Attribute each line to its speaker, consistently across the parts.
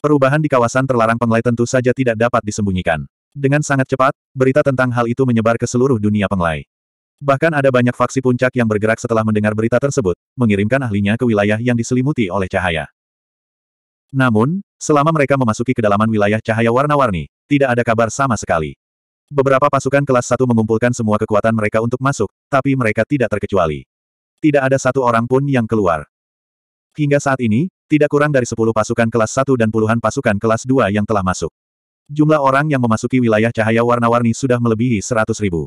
Speaker 1: Perubahan di kawasan terlarang Penglai tentu saja tidak dapat disembunyikan. Dengan sangat cepat, berita tentang hal itu menyebar ke seluruh dunia Penglai. Bahkan ada banyak faksi puncak yang bergerak setelah mendengar berita tersebut, mengirimkan ahlinya ke wilayah yang diselimuti oleh cahaya. Namun, selama mereka memasuki kedalaman wilayah cahaya warna-warni, tidak ada kabar sama sekali. Beberapa pasukan kelas 1 mengumpulkan semua kekuatan mereka untuk masuk, tapi mereka tidak terkecuali. Tidak ada satu orang pun yang keluar. Hingga saat ini, tidak kurang dari sepuluh pasukan kelas satu dan puluhan pasukan kelas dua yang telah masuk. Jumlah orang yang memasuki wilayah cahaya warna-warni sudah melebihi seratus ribu.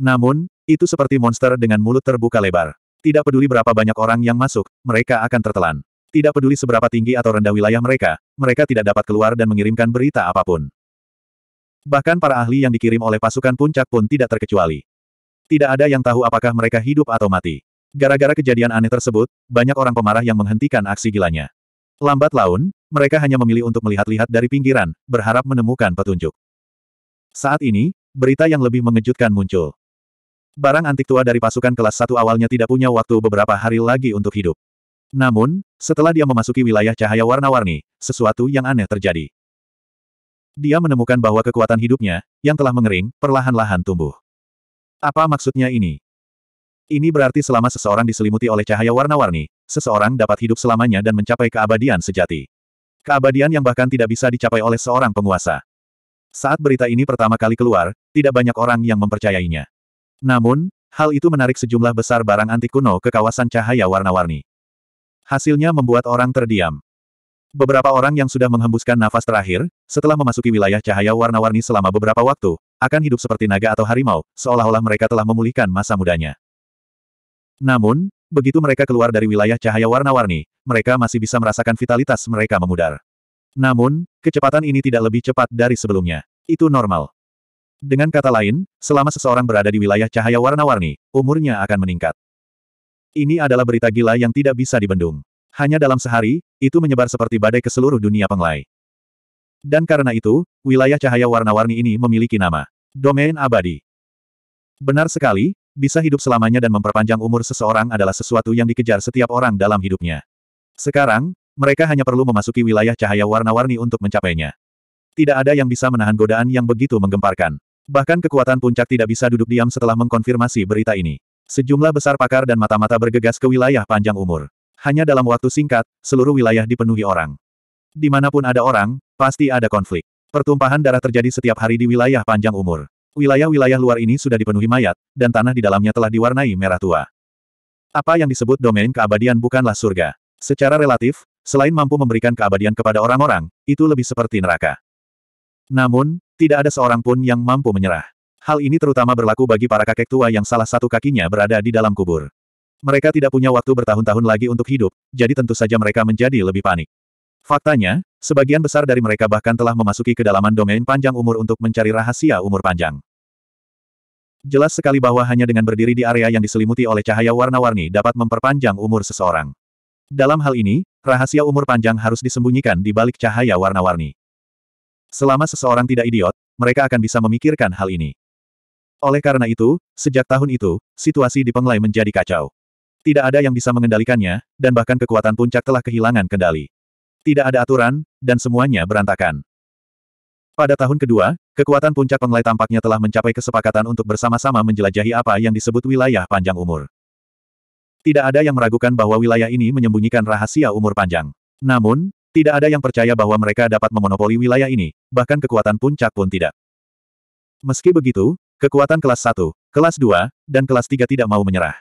Speaker 1: Namun, itu seperti monster dengan mulut terbuka lebar. Tidak peduli berapa banyak orang yang masuk, mereka akan tertelan. Tidak peduli seberapa tinggi atau rendah wilayah mereka, mereka tidak dapat keluar dan mengirimkan berita apapun. Bahkan para ahli yang dikirim oleh pasukan puncak pun tidak terkecuali. Tidak ada yang tahu apakah mereka hidup atau mati. Gara-gara kejadian aneh tersebut, banyak orang pemarah yang menghentikan aksi gilanya. Lambat laun, mereka hanya memilih untuk melihat-lihat dari pinggiran, berharap menemukan petunjuk. Saat ini, berita yang lebih mengejutkan muncul. Barang antik tua dari pasukan kelas 1 awalnya tidak punya waktu beberapa hari lagi untuk hidup. Namun, setelah dia memasuki wilayah cahaya warna-warni, sesuatu yang aneh terjadi. Dia menemukan bahwa kekuatan hidupnya, yang telah mengering, perlahan-lahan tumbuh. Apa maksudnya ini? Ini berarti selama seseorang diselimuti oleh cahaya warna-warni, seseorang dapat hidup selamanya dan mencapai keabadian sejati. Keabadian yang bahkan tidak bisa dicapai oleh seorang penguasa. Saat berita ini pertama kali keluar, tidak banyak orang yang mempercayainya. Namun, hal itu menarik sejumlah besar barang antik kuno ke kawasan cahaya warna-warni. Hasilnya membuat orang terdiam. Beberapa orang yang sudah menghembuskan nafas terakhir, setelah memasuki wilayah cahaya warna-warni selama beberapa waktu, akan hidup seperti naga atau harimau, seolah-olah mereka telah memulihkan masa mudanya. Namun, begitu mereka keluar dari wilayah cahaya warna-warni, mereka masih bisa merasakan vitalitas mereka memudar. Namun, kecepatan ini tidak lebih cepat dari sebelumnya. Itu normal. Dengan kata lain, selama seseorang berada di wilayah cahaya warna-warni, umurnya akan meningkat. Ini adalah berita gila yang tidak bisa dibendung. Hanya dalam sehari, itu menyebar seperti badai ke seluruh dunia penglai. Dan karena itu, wilayah cahaya warna-warni ini memiliki nama. Domain abadi. Benar sekali, bisa hidup selamanya dan memperpanjang umur seseorang adalah sesuatu yang dikejar setiap orang dalam hidupnya. Sekarang, mereka hanya perlu memasuki wilayah cahaya warna-warni untuk mencapainya. Tidak ada yang bisa menahan godaan yang begitu menggemparkan. Bahkan kekuatan puncak tidak bisa duduk diam setelah mengkonfirmasi berita ini. Sejumlah besar pakar dan mata-mata bergegas ke wilayah panjang umur. Hanya dalam waktu singkat, seluruh wilayah dipenuhi orang. Dimanapun ada orang, pasti ada konflik. Pertumpahan darah terjadi setiap hari di wilayah panjang umur. Wilayah-wilayah luar ini sudah dipenuhi mayat, dan tanah di dalamnya telah diwarnai merah tua. Apa yang disebut domain keabadian bukanlah surga. Secara relatif, selain mampu memberikan keabadian kepada orang-orang, itu lebih seperti neraka. Namun, tidak ada seorang pun yang mampu menyerah. Hal ini terutama berlaku bagi para kakek tua yang salah satu kakinya berada di dalam kubur. Mereka tidak punya waktu bertahun-tahun lagi untuk hidup, jadi tentu saja mereka menjadi lebih panik. Faktanya, sebagian besar dari mereka bahkan telah memasuki kedalaman domain panjang umur untuk mencari rahasia umur panjang. Jelas sekali bahwa hanya dengan berdiri di area yang diselimuti oleh cahaya warna-warni dapat memperpanjang umur seseorang. Dalam hal ini, rahasia umur panjang harus disembunyikan di balik cahaya warna-warni. Selama seseorang tidak idiot, mereka akan bisa memikirkan hal ini. Oleh karena itu, sejak tahun itu, situasi di Penglai menjadi kacau. Tidak ada yang bisa mengendalikannya, dan bahkan kekuatan puncak telah kehilangan kendali. Tidak ada aturan, dan semuanya berantakan. Pada tahun kedua, kekuatan puncak Penglai tampaknya telah mencapai kesepakatan untuk bersama-sama menjelajahi apa yang disebut wilayah panjang umur. Tidak ada yang meragukan bahwa wilayah ini menyembunyikan rahasia umur panjang. Namun, tidak ada yang percaya bahwa mereka dapat memonopoli wilayah ini, bahkan kekuatan puncak pun tidak. Meski begitu, kekuatan kelas 1, kelas 2, dan kelas 3 tidak mau menyerah.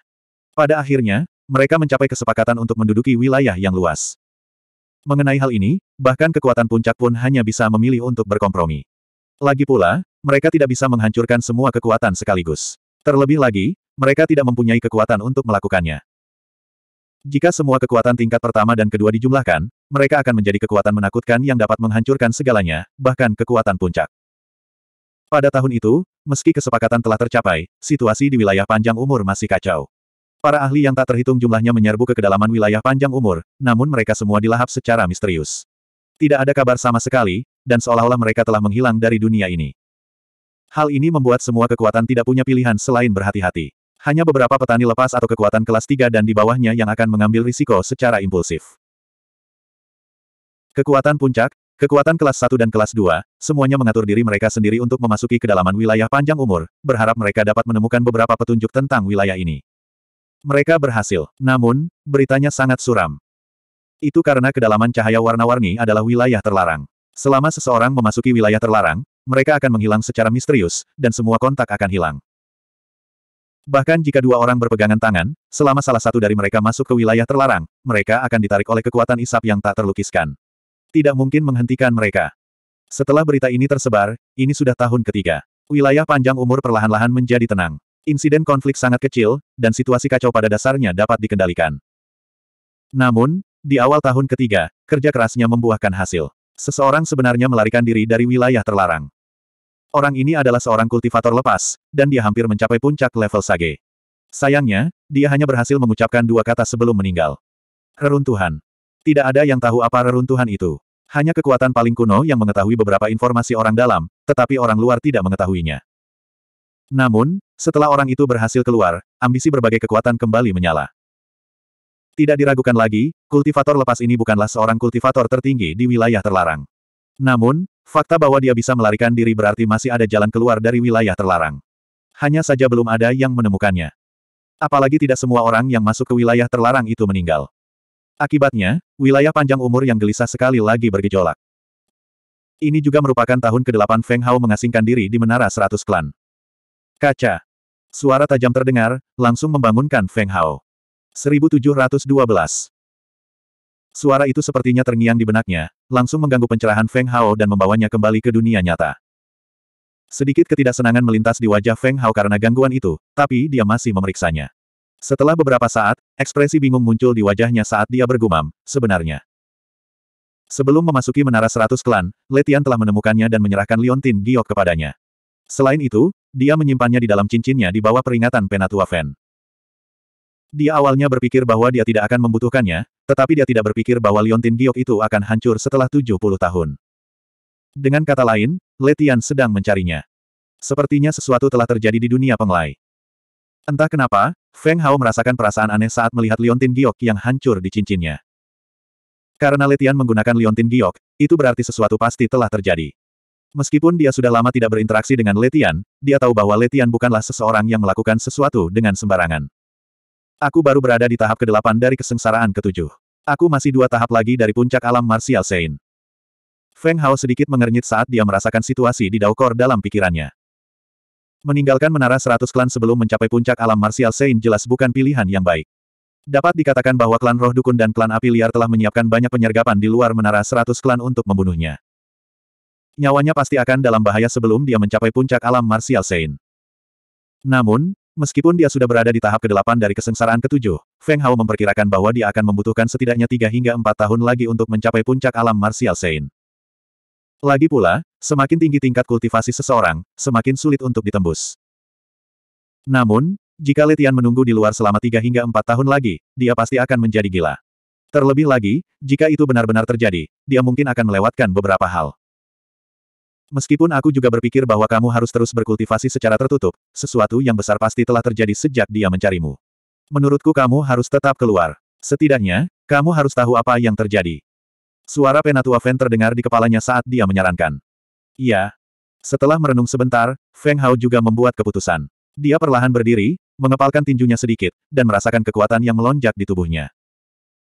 Speaker 1: Pada akhirnya, mereka mencapai kesepakatan untuk menduduki wilayah yang luas. Mengenai hal ini, bahkan kekuatan puncak pun hanya bisa memilih untuk berkompromi. Lagi pula, mereka tidak bisa menghancurkan semua kekuatan sekaligus. Terlebih lagi, mereka tidak mempunyai kekuatan untuk melakukannya. Jika semua kekuatan tingkat pertama dan kedua dijumlahkan, mereka akan menjadi kekuatan menakutkan yang dapat menghancurkan segalanya, bahkan kekuatan puncak. Pada tahun itu, meski kesepakatan telah tercapai, situasi di wilayah panjang umur masih kacau. Para ahli yang tak terhitung jumlahnya menyerbu ke kedalaman wilayah panjang umur, namun mereka semua dilahap secara misterius. Tidak ada kabar sama sekali, dan seolah-olah mereka telah menghilang dari dunia ini. Hal ini membuat semua kekuatan tidak punya pilihan selain berhati-hati. Hanya beberapa petani lepas atau kekuatan kelas 3 dan di bawahnya yang akan mengambil risiko secara impulsif. Kekuatan puncak, kekuatan kelas 1 dan kelas 2, semuanya mengatur diri mereka sendiri untuk memasuki kedalaman wilayah panjang umur, berharap mereka dapat menemukan beberapa petunjuk tentang wilayah ini. Mereka berhasil. Namun, beritanya sangat suram. Itu karena kedalaman cahaya warna-warni adalah wilayah terlarang. Selama seseorang memasuki wilayah terlarang, mereka akan menghilang secara misterius, dan semua kontak akan hilang. Bahkan jika dua orang berpegangan tangan, selama salah satu dari mereka masuk ke wilayah terlarang, mereka akan ditarik oleh kekuatan isap yang tak terlukiskan. Tidak mungkin menghentikan mereka. Setelah berita ini tersebar, ini sudah tahun ketiga. Wilayah panjang umur perlahan-lahan menjadi tenang. Insiden konflik sangat kecil, dan situasi kacau pada dasarnya dapat dikendalikan. Namun, di awal tahun ketiga, kerja kerasnya membuahkan hasil. Seseorang sebenarnya melarikan diri dari wilayah terlarang. Orang ini adalah seorang kultivator lepas, dan dia hampir mencapai puncak level Sage. Sayangnya, dia hanya berhasil mengucapkan dua kata sebelum meninggal. Reruntuhan. Tidak ada yang tahu apa reruntuhan itu. Hanya kekuatan paling kuno yang mengetahui beberapa informasi orang dalam, tetapi orang luar tidak mengetahuinya. Namun, setelah orang itu berhasil keluar, ambisi berbagai kekuatan kembali menyala. Tidak diragukan lagi, kultivator lepas ini bukanlah seorang kultivator tertinggi di wilayah terlarang. Namun, fakta bahwa dia bisa melarikan diri berarti masih ada jalan keluar dari wilayah terlarang. Hanya saja belum ada yang menemukannya. Apalagi tidak semua orang yang masuk ke wilayah terlarang itu meninggal. Akibatnya, wilayah panjang umur yang gelisah sekali lagi bergejolak. Ini juga merupakan tahun ke-8 Feng Hao mengasingkan diri di Menara Seratus Klan. Kaca. Suara tajam terdengar, langsung membangunkan Feng Hao. 1712. Suara itu sepertinya terngiang di benaknya, langsung mengganggu pencerahan Feng Hao dan membawanya kembali ke dunia nyata. Sedikit ketidaksenangan melintas di wajah Feng Hao karena gangguan itu, tapi dia masih memeriksanya. Setelah beberapa saat, ekspresi bingung muncul di wajahnya saat dia bergumam, sebenarnya. Sebelum memasuki menara seratus klan, Letian telah menemukannya dan menyerahkan Liontin Giok kepadanya. Selain itu, dia menyimpannya di dalam cincinnya di bawah peringatan Penatua Fen. Dia awalnya berpikir bahwa dia tidak akan membutuhkannya, tetapi dia tidak berpikir bahwa Liontin Giok itu akan hancur setelah 70 tahun. Dengan kata lain, Letian sedang mencarinya. Sepertinya sesuatu telah terjadi di dunia penglai. Entah kenapa, Feng Hao merasakan perasaan aneh saat melihat Liontin Giok yang hancur di cincinnya. Karena Letian menggunakan Liontin Giok, itu berarti sesuatu pasti telah terjadi. Meskipun dia sudah lama tidak berinteraksi dengan Letian, dia tahu bahwa Letian bukanlah seseorang yang melakukan sesuatu dengan sembarangan. Aku baru berada di tahap ke-8 dari kesengsaraan ketujuh. Aku masih dua tahap lagi dari puncak alam Martial Sein. Feng Hao sedikit mengernyit saat dia merasakan situasi di Daokor dalam pikirannya. Meninggalkan menara seratus klan sebelum mencapai puncak alam Martial Sein jelas bukan pilihan yang baik. Dapat dikatakan bahwa klan Roh Dukun dan klan Api Liar telah menyiapkan banyak penyergapan di luar menara seratus klan untuk membunuhnya. Nyawanya pasti akan dalam bahaya sebelum dia mencapai puncak alam Martial saint. Namun, meskipun dia sudah berada di tahap ke-8 dari kesengsaraan ke-7, Feng Hao memperkirakan bahwa dia akan membutuhkan setidaknya 3 hingga 4 tahun lagi untuk mencapai puncak alam Martial saint. Lagi pula, semakin tinggi tingkat kultivasi seseorang, semakin sulit untuk ditembus. Namun, jika Letian menunggu di luar selama 3 hingga 4 tahun lagi, dia pasti akan menjadi gila. Terlebih lagi, jika itu benar-benar terjadi, dia mungkin akan melewatkan beberapa hal. Meskipun aku juga berpikir bahwa kamu harus terus berkultivasi secara tertutup, sesuatu yang besar pasti telah terjadi sejak dia mencarimu. Menurutku kamu harus tetap keluar. Setidaknya, kamu harus tahu apa yang terjadi. Suara Penatua Feng terdengar di kepalanya saat dia menyarankan. Iya. Setelah merenung sebentar, Feng Hao juga membuat keputusan. Dia perlahan berdiri, mengepalkan tinjunya sedikit, dan merasakan kekuatan yang melonjak di tubuhnya.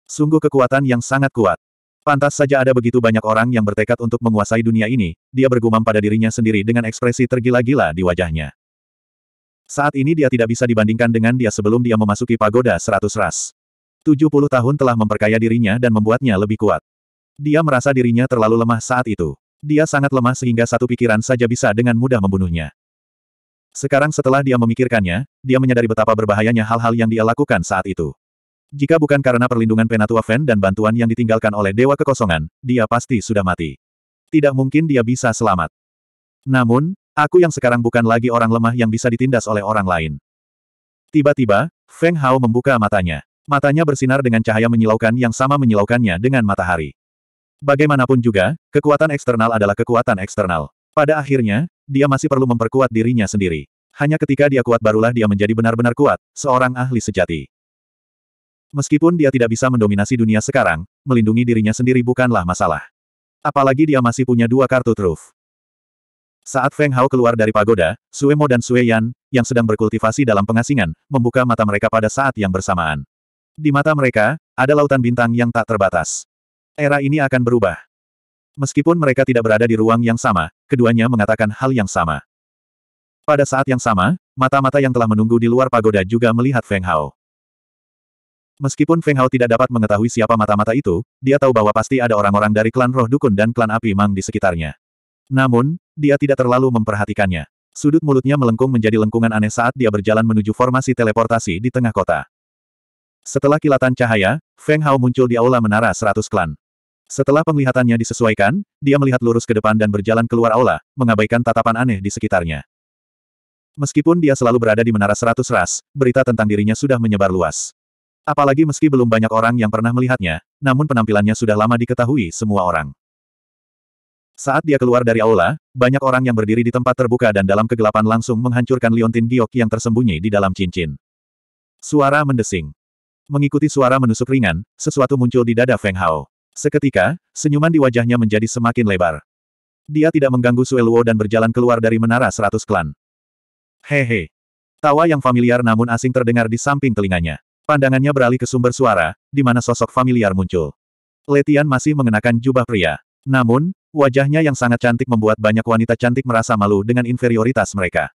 Speaker 1: Sungguh kekuatan yang sangat kuat. Pantas saja ada begitu banyak orang yang bertekad untuk menguasai dunia ini, dia bergumam pada dirinya sendiri dengan ekspresi tergila-gila di wajahnya. Saat ini dia tidak bisa dibandingkan dengan dia sebelum dia memasuki pagoda seratus ras. 70 tahun telah memperkaya dirinya dan membuatnya lebih kuat. Dia merasa dirinya terlalu lemah saat itu. Dia sangat lemah sehingga satu pikiran saja bisa dengan mudah membunuhnya. Sekarang setelah dia memikirkannya, dia menyadari betapa berbahayanya hal-hal yang dia lakukan saat itu. Jika bukan karena perlindungan Penatua Fen dan bantuan yang ditinggalkan oleh Dewa Kekosongan, dia pasti sudah mati. Tidak mungkin dia bisa selamat. Namun, aku yang sekarang bukan lagi orang lemah yang bisa ditindas oleh orang lain. Tiba-tiba, Feng Hao membuka matanya. Matanya bersinar dengan cahaya menyilaukan yang sama menyilaukannya dengan matahari. Bagaimanapun juga, kekuatan eksternal adalah kekuatan eksternal. Pada akhirnya, dia masih perlu memperkuat dirinya sendiri. Hanya ketika dia kuat barulah dia menjadi benar-benar kuat, seorang ahli sejati. Meskipun dia tidak bisa mendominasi dunia sekarang, melindungi dirinya sendiri bukanlah masalah. Apalagi dia masih punya dua kartu truf. Saat Feng Hao keluar dari pagoda, Sue Mo dan Sue Yan, yang sedang berkultivasi dalam pengasingan, membuka mata mereka pada saat yang bersamaan. Di mata mereka, ada lautan bintang yang tak terbatas. Era ini akan berubah. Meskipun mereka tidak berada di ruang yang sama, keduanya mengatakan hal yang sama. Pada saat yang sama, mata-mata yang telah menunggu di luar pagoda juga melihat Feng Hao. Meskipun Feng Hao tidak dapat mengetahui siapa mata-mata itu, dia tahu bahwa pasti ada orang-orang dari klan roh dukun dan klan api mang di sekitarnya. Namun, dia tidak terlalu memperhatikannya. Sudut mulutnya melengkung menjadi lengkungan aneh saat dia berjalan menuju formasi teleportasi di tengah kota. Setelah kilatan cahaya, Feng Hao muncul di aula menara seratus klan. Setelah penglihatannya disesuaikan, dia melihat lurus ke depan dan berjalan keluar aula, mengabaikan tatapan aneh di sekitarnya. Meskipun dia selalu berada di menara seratus ras, berita tentang dirinya sudah menyebar luas. Apalagi meski belum banyak orang yang pernah melihatnya, namun penampilannya sudah lama diketahui semua orang. Saat dia keluar dari aula, banyak orang yang berdiri di tempat terbuka dan dalam kegelapan langsung menghancurkan liontin giok yang tersembunyi di dalam cincin. Suara mendesing. Mengikuti suara menusuk ringan, sesuatu muncul di dada Feng Hao. Seketika, senyuman di wajahnya menjadi semakin lebar. Dia tidak mengganggu Sueluo dan berjalan keluar dari menara seratus klan. Hehe. Tawa yang familiar namun asing terdengar di samping telinganya. Pandangannya beralih ke sumber suara, di mana sosok familiar muncul. Letian masih mengenakan jubah pria. Namun, wajahnya yang sangat cantik membuat banyak wanita cantik merasa malu dengan inferioritas mereka.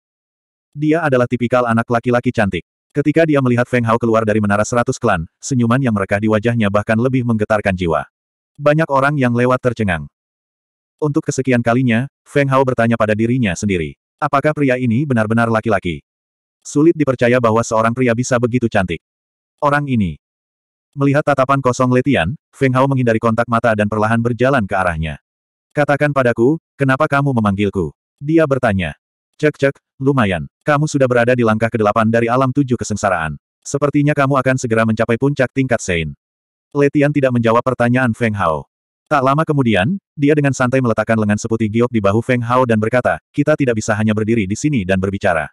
Speaker 1: Dia adalah tipikal anak laki-laki cantik. Ketika dia melihat Feng Hao keluar dari menara seratus klan, senyuman yang merekah di wajahnya bahkan lebih menggetarkan jiwa. Banyak orang yang lewat tercengang. Untuk kesekian kalinya, Feng Hao bertanya pada dirinya sendiri. Apakah pria ini benar-benar laki-laki? Sulit dipercaya bahwa seorang pria bisa begitu cantik orang ini. Melihat tatapan kosong Letian, Feng Hao menghindari kontak mata dan perlahan berjalan ke arahnya. Katakan padaku, kenapa kamu memanggilku? Dia bertanya. Cek cek, lumayan. Kamu sudah berada di langkah kedelapan dari alam tujuh kesengsaraan. Sepertinya kamu akan segera mencapai puncak tingkat Sein. Letian tidak menjawab pertanyaan Feng Hao. Tak lama kemudian, dia dengan santai meletakkan lengan seputih giok di bahu Feng Hao dan berkata, kita tidak bisa hanya berdiri di sini dan berbicara.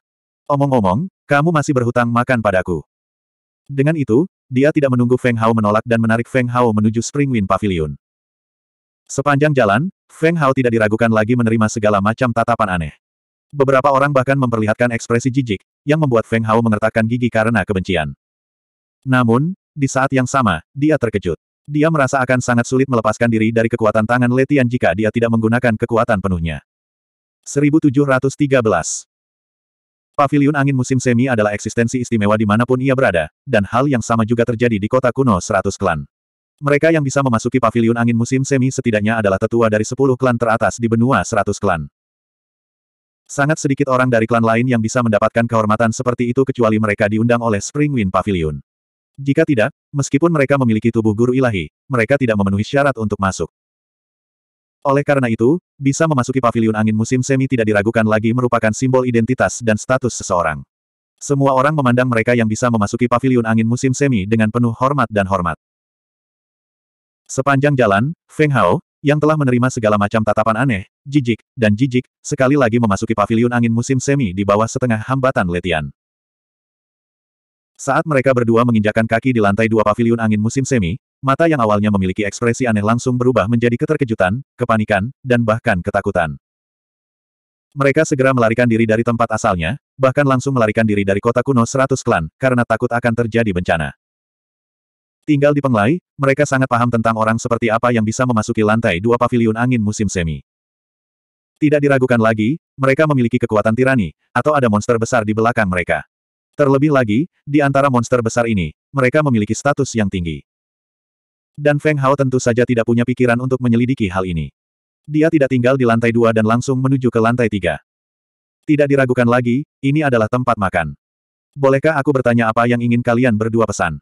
Speaker 1: Omong-omong, kamu masih berhutang makan padaku. Dengan itu, dia tidak menunggu Feng Hao menolak dan menarik Feng Hao menuju Spring Wind Pavilion. Sepanjang jalan, Feng Hao tidak diragukan lagi menerima segala macam tatapan aneh. Beberapa orang bahkan memperlihatkan ekspresi jijik, yang membuat Feng Hao mengertakkan gigi karena kebencian. Namun, di saat yang sama, dia terkejut. Dia merasa akan sangat sulit melepaskan diri dari kekuatan tangan Letian jika dia tidak menggunakan kekuatan penuhnya. 1713 Pavilion angin musim semi adalah eksistensi istimewa di dimanapun ia berada, dan hal yang sama juga terjadi di kota kuno 100 klan. Mereka yang bisa memasuki Pavilion angin musim semi setidaknya adalah tetua dari 10 klan teratas di benua 100 klan. Sangat sedikit orang dari klan lain yang bisa mendapatkan kehormatan seperti itu kecuali mereka diundang oleh Springwind Pavilion. Jika tidak, meskipun mereka memiliki tubuh guru ilahi, mereka tidak memenuhi syarat untuk masuk. Oleh karena itu, bisa memasuki paviliun angin musim semi tidak diragukan lagi merupakan simbol identitas dan status seseorang. Semua orang memandang mereka yang bisa memasuki paviliun angin musim semi dengan penuh hormat dan hormat. Sepanjang jalan, Feng Hao, yang telah menerima segala macam tatapan aneh, jijik, dan jijik, sekali lagi memasuki paviliun angin musim semi di bawah setengah hambatan letian. Saat mereka berdua menginjakan kaki di lantai dua paviliun angin musim semi, Mata yang awalnya memiliki ekspresi aneh langsung berubah menjadi keterkejutan, kepanikan, dan bahkan ketakutan. Mereka segera melarikan diri dari tempat asalnya, bahkan langsung melarikan diri dari kota kuno 100 klan, karena takut akan terjadi bencana. Tinggal di Penglai, mereka sangat paham tentang orang seperti apa yang bisa memasuki lantai dua paviliun angin musim semi. Tidak diragukan lagi, mereka memiliki kekuatan tirani, atau ada monster besar di belakang mereka. Terlebih lagi, di antara monster besar ini, mereka memiliki status yang tinggi. Dan Feng Hao tentu saja tidak punya pikiran untuk menyelidiki hal ini. Dia tidak tinggal di lantai dua dan langsung menuju ke lantai tiga. Tidak diragukan lagi, ini adalah tempat makan. Bolehkah aku bertanya apa yang ingin kalian berdua pesan?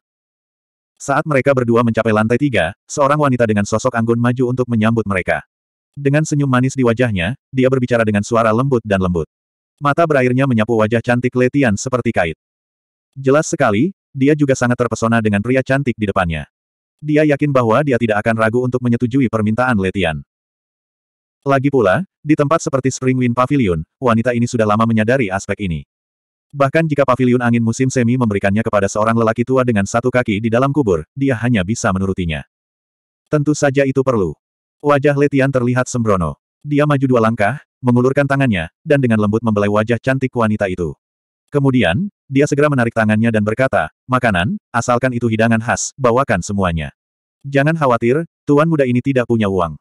Speaker 1: Saat mereka berdua mencapai lantai tiga, seorang wanita dengan sosok anggun maju untuk menyambut mereka. Dengan senyum manis di wajahnya, dia berbicara dengan suara lembut dan lembut. Mata berairnya menyapu wajah cantik Letian seperti kait. Jelas sekali, dia juga sangat terpesona dengan pria cantik di depannya. Dia yakin bahwa dia tidak akan ragu untuk menyetujui permintaan Letian. Lagi pula, di tempat seperti Spring Wind Pavilion, wanita ini sudah lama menyadari aspek ini. Bahkan jika pavilion angin musim semi memberikannya kepada seorang lelaki tua dengan satu kaki di dalam kubur, dia hanya bisa menurutinya. Tentu saja itu perlu. Wajah Letian terlihat sembrono. Dia maju dua langkah, mengulurkan tangannya, dan dengan lembut membelai wajah cantik wanita itu. Kemudian, dia segera menarik tangannya dan berkata, makanan, asalkan itu hidangan khas, bawakan semuanya. Jangan khawatir, tuan muda ini tidak punya uang.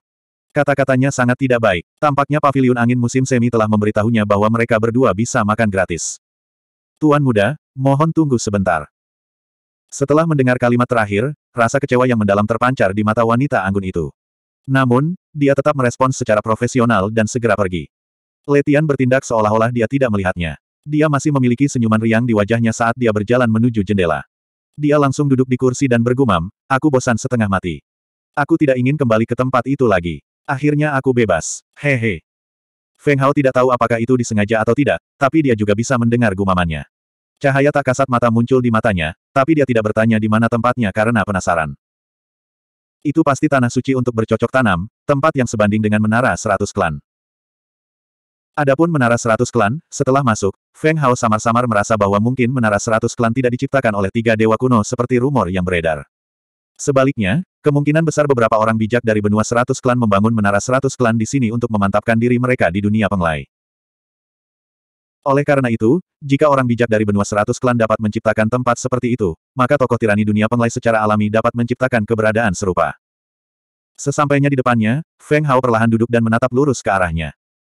Speaker 1: Kata-katanya sangat tidak baik. Tampaknya pavilion angin musim semi telah memberitahunya bahwa mereka berdua bisa makan gratis. Tuan muda, mohon tunggu sebentar. Setelah mendengar kalimat terakhir, rasa kecewa yang mendalam terpancar di mata wanita anggun itu. Namun, dia tetap merespons secara profesional dan segera pergi. Letian bertindak seolah-olah dia tidak melihatnya. Dia masih memiliki senyuman riang di wajahnya saat dia berjalan menuju jendela. Dia langsung duduk di kursi dan bergumam, aku bosan setengah mati. Aku tidak ingin kembali ke tempat itu lagi. Akhirnya aku bebas. Hehe. Feng Hao tidak tahu apakah itu disengaja atau tidak, tapi dia juga bisa mendengar gumamannya. Cahaya tak kasat mata muncul di matanya, tapi dia tidak bertanya di mana tempatnya karena penasaran. Itu pasti tanah suci untuk bercocok tanam, tempat yang sebanding dengan menara seratus klan. Adapun menara seratus klan, setelah masuk, Feng Hao samar-samar merasa bahwa mungkin menara seratus klan tidak diciptakan oleh tiga dewa kuno seperti rumor yang beredar. Sebaliknya, kemungkinan besar beberapa orang bijak dari benua seratus klan membangun menara seratus klan di sini untuk memantapkan diri mereka di dunia penglai. Oleh karena itu, jika orang bijak dari benua seratus klan dapat menciptakan tempat seperti itu, maka tokoh tirani dunia penglai secara alami dapat menciptakan keberadaan serupa. Sesampainya di depannya, Feng Hao perlahan duduk dan menatap lurus ke arahnya.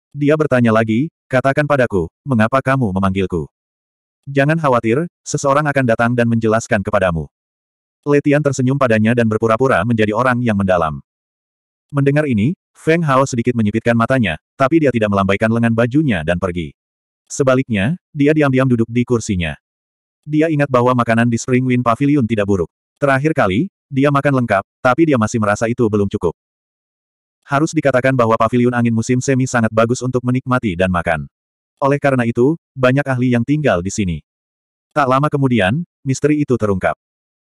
Speaker 1: Dia bertanya lagi, katakan padaku, mengapa kamu memanggilku? Jangan khawatir, seseorang akan datang dan menjelaskan kepadamu. Letian tersenyum padanya dan berpura-pura menjadi orang yang mendalam. Mendengar ini, Feng Hao sedikit menyipitkan matanya, tapi dia tidak melambaikan lengan bajunya dan pergi. Sebaliknya, dia diam-diam duduk di kursinya. Dia ingat bahwa makanan di Spring Wind Pavilion tidak buruk. Terakhir kali, dia makan lengkap, tapi dia masih merasa itu belum cukup. Harus dikatakan bahwa paviliun angin musim semi sangat bagus untuk menikmati dan makan. Oleh karena itu, banyak ahli yang tinggal di sini. Tak lama kemudian, misteri itu terungkap.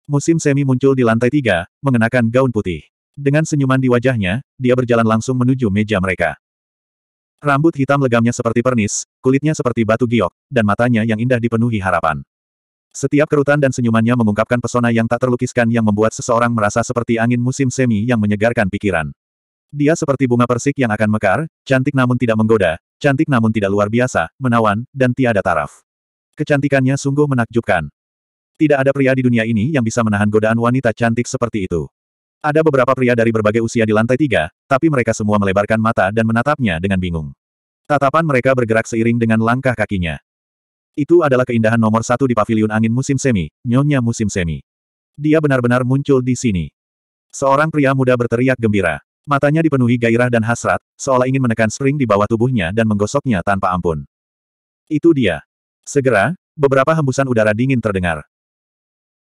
Speaker 1: Musim semi muncul di lantai tiga, mengenakan gaun putih. Dengan senyuman di wajahnya, dia berjalan langsung menuju meja mereka. Rambut hitam legamnya seperti pernis, kulitnya seperti batu giok, dan matanya yang indah dipenuhi harapan. Setiap kerutan dan senyumannya mengungkapkan pesona yang tak terlukiskan yang membuat seseorang merasa seperti angin musim semi yang menyegarkan pikiran. Dia seperti bunga persik yang akan mekar, cantik namun tidak menggoda, cantik namun tidak luar biasa, menawan, dan tiada taraf. Kecantikannya sungguh menakjubkan. Tidak ada pria di dunia ini yang bisa menahan godaan wanita cantik seperti itu. Ada beberapa pria dari berbagai usia di lantai tiga, tapi mereka semua melebarkan mata dan menatapnya dengan bingung. Tatapan mereka bergerak seiring dengan langkah kakinya. Itu adalah keindahan nomor satu di paviliun angin musim semi, nyonya musim semi. Dia benar-benar muncul di sini. Seorang pria muda berteriak gembira. Matanya dipenuhi gairah dan hasrat, seolah ingin menekan spring di bawah tubuhnya dan menggosoknya tanpa ampun. Itu dia. Segera, beberapa hembusan udara dingin terdengar.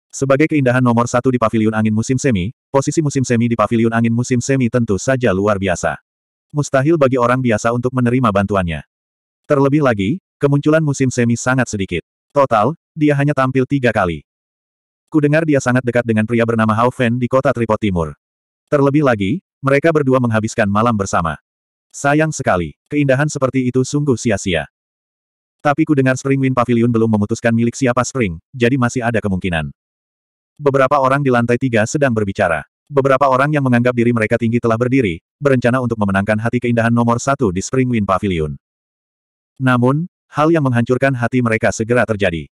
Speaker 1: Sebagai keindahan nomor satu di paviliun angin musim semi, posisi musim semi di paviliun angin musim semi tentu saja luar biasa. Mustahil bagi orang biasa untuk menerima bantuannya. Terlebih lagi, kemunculan musim semi sangat sedikit. Total, dia hanya tampil tiga kali. Kudengar dia sangat dekat dengan pria bernama Hao Fen di kota Tripod Timur. Terlebih lagi, mereka berdua menghabiskan malam bersama. Sayang sekali, keindahan seperti itu sungguh sia-sia. Tapi ku dengar Spring Wind Pavilion belum memutuskan milik siapa Spring, jadi masih ada kemungkinan. Beberapa orang di lantai tiga sedang berbicara. Beberapa orang yang menganggap diri mereka tinggi telah berdiri, berencana untuk memenangkan hati keindahan nomor satu di Spring Wind Pavilion. Namun, hal yang menghancurkan hati mereka segera terjadi.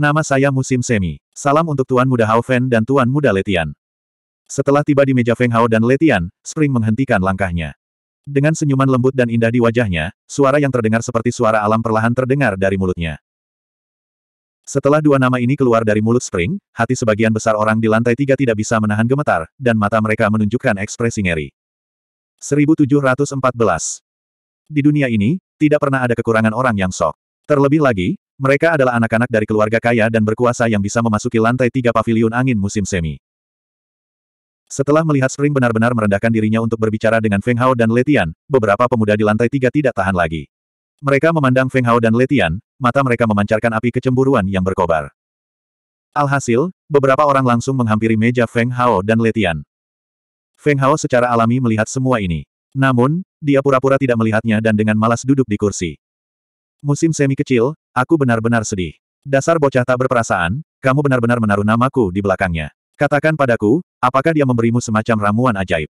Speaker 1: Nama saya Musim Semi. Salam untuk Tuan Muda Hao Fen dan Tuan Muda Letian. Setelah tiba di meja Feng Hao dan Letian, Spring menghentikan langkahnya. Dengan senyuman lembut dan indah di wajahnya, suara yang terdengar seperti suara alam perlahan terdengar dari mulutnya. Setelah dua nama ini keluar dari mulut Spring, hati sebagian besar orang di lantai tiga tidak bisa menahan gemetar, dan mata mereka menunjukkan ekspresi ngeri. 1714 Di dunia ini, tidak pernah ada kekurangan orang yang sok. Terlebih lagi, mereka adalah anak-anak dari keluarga kaya dan berkuasa yang bisa memasuki lantai tiga pavilion angin musim semi. Setelah melihat Spring benar-benar merendahkan dirinya untuk berbicara dengan Feng Hao dan Letian, beberapa pemuda di lantai tiga tidak tahan lagi. Mereka memandang Feng Hao dan Letian, mata mereka memancarkan api kecemburuan yang berkobar. Alhasil, beberapa orang langsung menghampiri meja Feng Hao dan Letian. Feng Hao secara alami melihat semua ini. Namun, dia pura-pura tidak melihatnya dan dengan malas duduk di kursi. Musim semi kecil, aku benar-benar sedih. Dasar bocah tak berperasaan, kamu benar-benar menaruh namaku di belakangnya. Katakan padaku, Apakah dia memberimu semacam ramuan ajaib?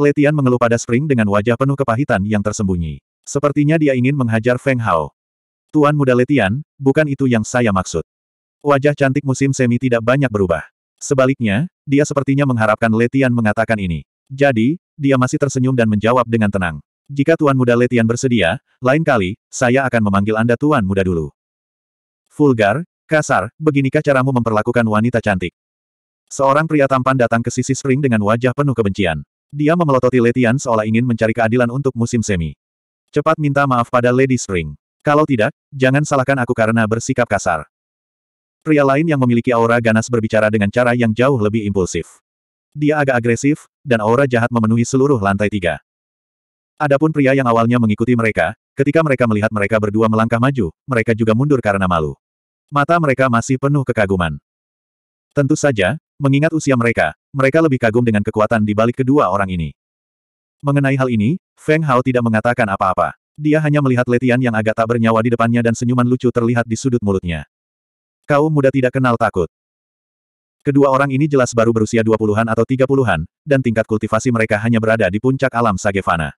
Speaker 1: Letian mengeluh pada Spring dengan wajah penuh kepahitan yang tersembunyi. Sepertinya dia ingin menghajar Feng Hao. Tuan muda Letian, bukan itu yang saya maksud. Wajah cantik musim semi tidak banyak berubah. Sebaliknya, dia sepertinya mengharapkan Letian mengatakan ini. Jadi, dia masih tersenyum dan menjawab dengan tenang. Jika Tuan Muda Letian bersedia, lain kali, saya akan memanggil Anda Tuan Muda dulu. Vulgar, kasar, beginikah caramu memperlakukan wanita cantik? Seorang pria tampan datang ke sisi Spring dengan wajah penuh kebencian. Dia memelototi Letian seolah ingin mencari keadilan untuk musim semi. Cepat minta maaf pada Lady Spring. Kalau tidak, jangan salahkan aku karena bersikap kasar. Pria lain yang memiliki aura ganas berbicara dengan cara yang jauh lebih impulsif. Dia agak agresif, dan aura jahat memenuhi seluruh lantai tiga. Adapun pria yang awalnya mengikuti mereka, ketika mereka melihat mereka berdua melangkah maju, mereka juga mundur karena malu. Mata mereka masih penuh kekaguman. Tentu saja, Mengingat usia mereka, mereka lebih kagum dengan kekuatan di balik kedua orang ini. Mengenai hal ini, Feng Hao tidak mengatakan apa-apa. Dia hanya melihat Letian yang agak tak bernyawa di depannya dan senyuman lucu terlihat di sudut mulutnya. Kau muda tidak kenal takut. Kedua orang ini jelas baru berusia 20-an atau 30-an, dan tingkat kultivasi mereka hanya berada di puncak alam Sagevana.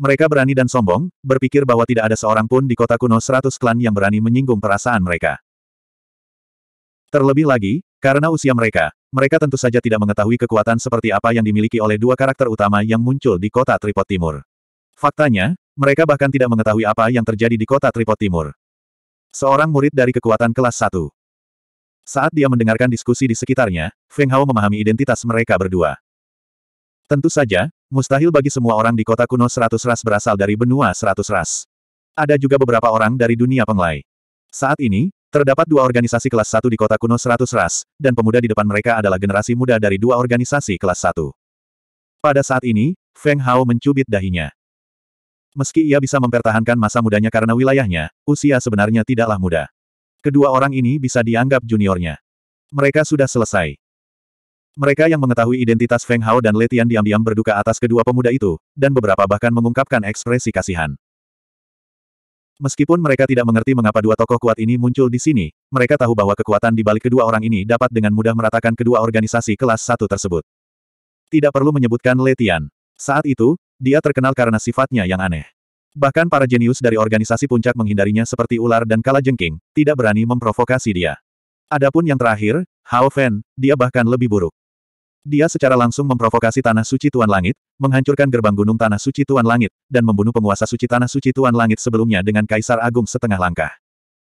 Speaker 1: Mereka berani dan sombong, berpikir bahwa tidak ada seorang pun di kota kuno 100 klan yang berani menyinggung perasaan mereka. Terlebih lagi, karena usia mereka, mereka tentu saja tidak mengetahui kekuatan seperti apa yang dimiliki oleh dua karakter utama yang muncul di kota Tripod Timur. Faktanya, mereka bahkan tidak mengetahui apa yang terjadi di kota Tripod Timur. Seorang murid dari kekuatan kelas 1. Saat dia mendengarkan diskusi di sekitarnya, Feng Hao memahami identitas mereka berdua. Tentu saja, mustahil bagi semua orang di kota kuno seratus ras berasal dari benua seratus ras. Ada juga beberapa orang dari dunia penglai. Saat ini, Terdapat dua organisasi kelas 1 di kota kuno 100 ras, dan pemuda di depan mereka adalah generasi muda dari dua organisasi kelas 1. Pada saat ini, Feng Hao mencubit dahinya. Meski ia bisa mempertahankan masa mudanya karena wilayahnya, usia sebenarnya tidaklah muda. Kedua orang ini bisa dianggap juniornya. Mereka sudah selesai. Mereka yang mengetahui identitas Feng Hao dan Letian diam-diam berduka atas kedua pemuda itu, dan beberapa bahkan mengungkapkan ekspresi kasihan. Meskipun mereka tidak mengerti mengapa dua tokoh kuat ini muncul di sini, mereka tahu bahwa kekuatan di balik kedua orang ini dapat dengan mudah meratakan kedua organisasi kelas satu tersebut. Tidak perlu menyebutkan Letian. Saat itu, dia terkenal karena sifatnya yang aneh. Bahkan para jenius dari organisasi puncak menghindarinya seperti ular dan jengking, tidak berani memprovokasi dia. Adapun yang terakhir, Hao Fen, dia bahkan lebih buruk. Dia secara langsung memprovokasi Tanah Suci Tuan Langit, menghancurkan gerbang gunung Tanah Suci Tuan Langit, dan membunuh penguasa suci Tanah Suci Tuan Langit sebelumnya dengan Kaisar Agung setengah langkah.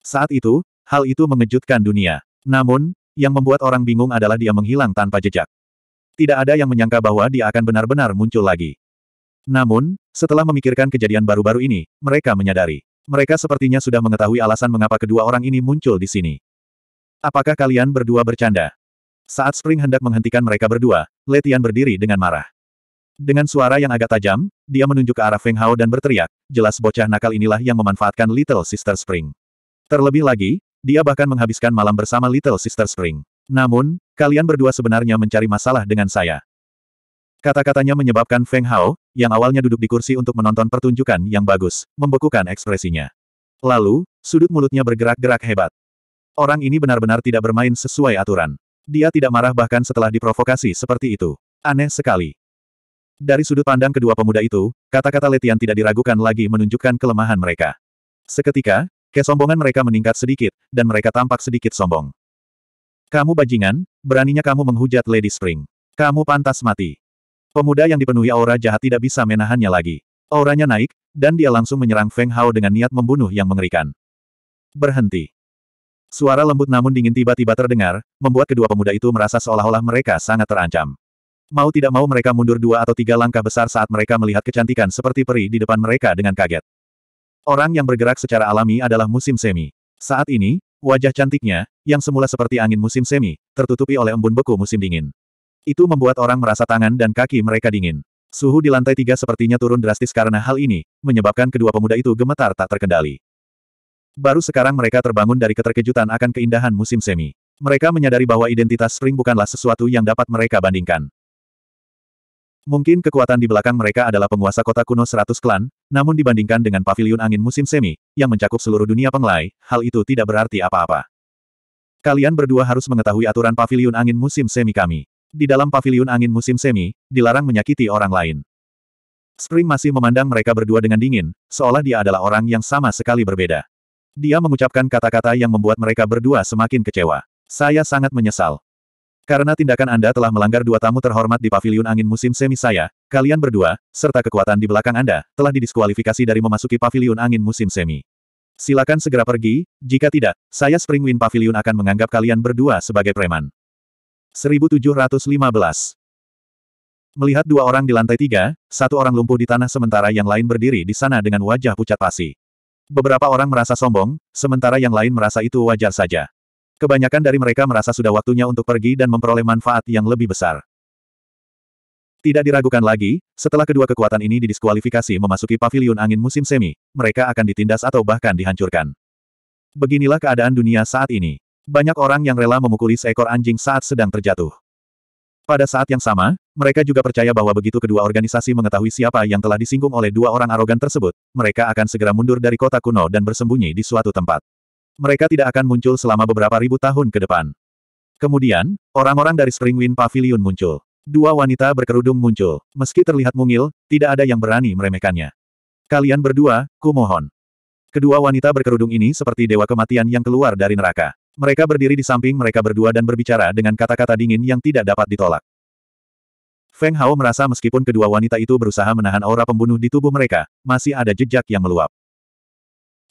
Speaker 1: Saat itu, hal itu mengejutkan dunia. Namun, yang membuat orang bingung adalah dia menghilang tanpa jejak. Tidak ada yang menyangka bahwa dia akan benar-benar muncul lagi. Namun, setelah memikirkan kejadian baru-baru ini, mereka menyadari. Mereka sepertinya sudah mengetahui alasan mengapa kedua orang ini muncul di sini. Apakah kalian berdua bercanda? Saat Spring hendak menghentikan mereka berdua, Letian berdiri dengan marah. Dengan suara yang agak tajam, dia menunjuk ke arah Feng Hao dan berteriak, jelas bocah nakal inilah yang memanfaatkan Little Sister Spring. Terlebih lagi, dia bahkan menghabiskan malam bersama Little Sister Spring. Namun, kalian berdua sebenarnya mencari masalah dengan saya. Kata-katanya menyebabkan Feng Hao, yang awalnya duduk di kursi untuk menonton pertunjukan yang bagus, membekukan ekspresinya. Lalu, sudut mulutnya bergerak-gerak hebat. Orang ini benar-benar tidak bermain sesuai aturan. Dia tidak marah bahkan setelah diprovokasi seperti itu. Aneh sekali. Dari sudut pandang kedua pemuda itu, kata-kata Letian tidak diragukan lagi menunjukkan kelemahan mereka. Seketika, kesombongan mereka meningkat sedikit, dan mereka tampak sedikit sombong. Kamu bajingan, beraninya kamu menghujat Lady Spring. Kamu pantas mati. Pemuda yang dipenuhi aura jahat tidak bisa menahannya lagi. Auranya naik, dan dia langsung menyerang Feng Hao dengan niat membunuh yang mengerikan. Berhenti. Suara lembut namun dingin tiba-tiba terdengar, membuat kedua pemuda itu merasa seolah-olah mereka sangat terancam. Mau tidak mau mereka mundur dua atau tiga langkah besar saat mereka melihat kecantikan seperti peri di depan mereka dengan kaget. Orang yang bergerak secara alami adalah musim semi. Saat ini, wajah cantiknya, yang semula seperti angin musim semi, tertutupi oleh embun beku musim dingin. Itu membuat orang merasa tangan dan kaki mereka dingin. Suhu di lantai tiga sepertinya turun drastis karena hal ini, menyebabkan kedua pemuda itu gemetar tak terkendali. Baru sekarang mereka terbangun dari keterkejutan akan keindahan musim semi. Mereka menyadari bahwa identitas Spring bukanlah sesuatu yang dapat mereka bandingkan. Mungkin kekuatan di belakang mereka adalah penguasa kota kuno 100 klan, namun dibandingkan dengan paviliun angin musim semi, yang mencakup seluruh dunia penglai, hal itu tidak berarti apa-apa. Kalian berdua harus mengetahui aturan paviliun angin musim semi kami. Di dalam paviliun angin musim semi, dilarang menyakiti orang lain. Spring masih memandang mereka berdua dengan dingin, seolah dia adalah orang yang sama sekali berbeda. Dia mengucapkan kata-kata yang membuat mereka berdua semakin kecewa. Saya sangat menyesal. Karena tindakan Anda telah melanggar dua tamu terhormat di paviliun angin musim semi saya, kalian berdua, serta kekuatan di belakang Anda, telah didiskualifikasi dari memasuki paviliun angin musim semi. Silakan segera pergi, jika tidak, saya Springwind Pavilion akan menganggap kalian berdua sebagai preman. 1715 Melihat dua orang di lantai tiga, satu orang lumpuh di tanah sementara yang lain berdiri di sana dengan wajah pucat pasi. Beberapa orang merasa sombong, sementara yang lain merasa itu wajar saja. Kebanyakan dari mereka merasa sudah waktunya untuk pergi dan memperoleh manfaat yang lebih besar. Tidak diragukan lagi, setelah kedua kekuatan ini didiskualifikasi memasuki paviliun angin musim semi, mereka akan ditindas atau bahkan dihancurkan. Beginilah keadaan dunia saat ini. Banyak orang yang rela memukuli seekor anjing saat sedang terjatuh. Pada saat yang sama, mereka juga percaya bahwa begitu kedua organisasi mengetahui siapa yang telah disinggung oleh dua orang arogan tersebut, mereka akan segera mundur dari kota kuno dan bersembunyi di suatu tempat. Mereka tidak akan muncul selama beberapa ribu tahun ke depan. Kemudian, orang-orang dari Springwind Pavilion muncul. Dua wanita berkerudung muncul. Meski terlihat mungil, tidak ada yang berani meremehkannya. Kalian berdua, kumohon. Kedua wanita berkerudung ini seperti dewa kematian yang keluar dari neraka. Mereka berdiri di samping mereka berdua dan berbicara dengan kata-kata dingin yang tidak dapat ditolak. Feng Hao merasa meskipun kedua wanita itu berusaha menahan aura pembunuh di tubuh mereka, masih ada jejak yang meluap.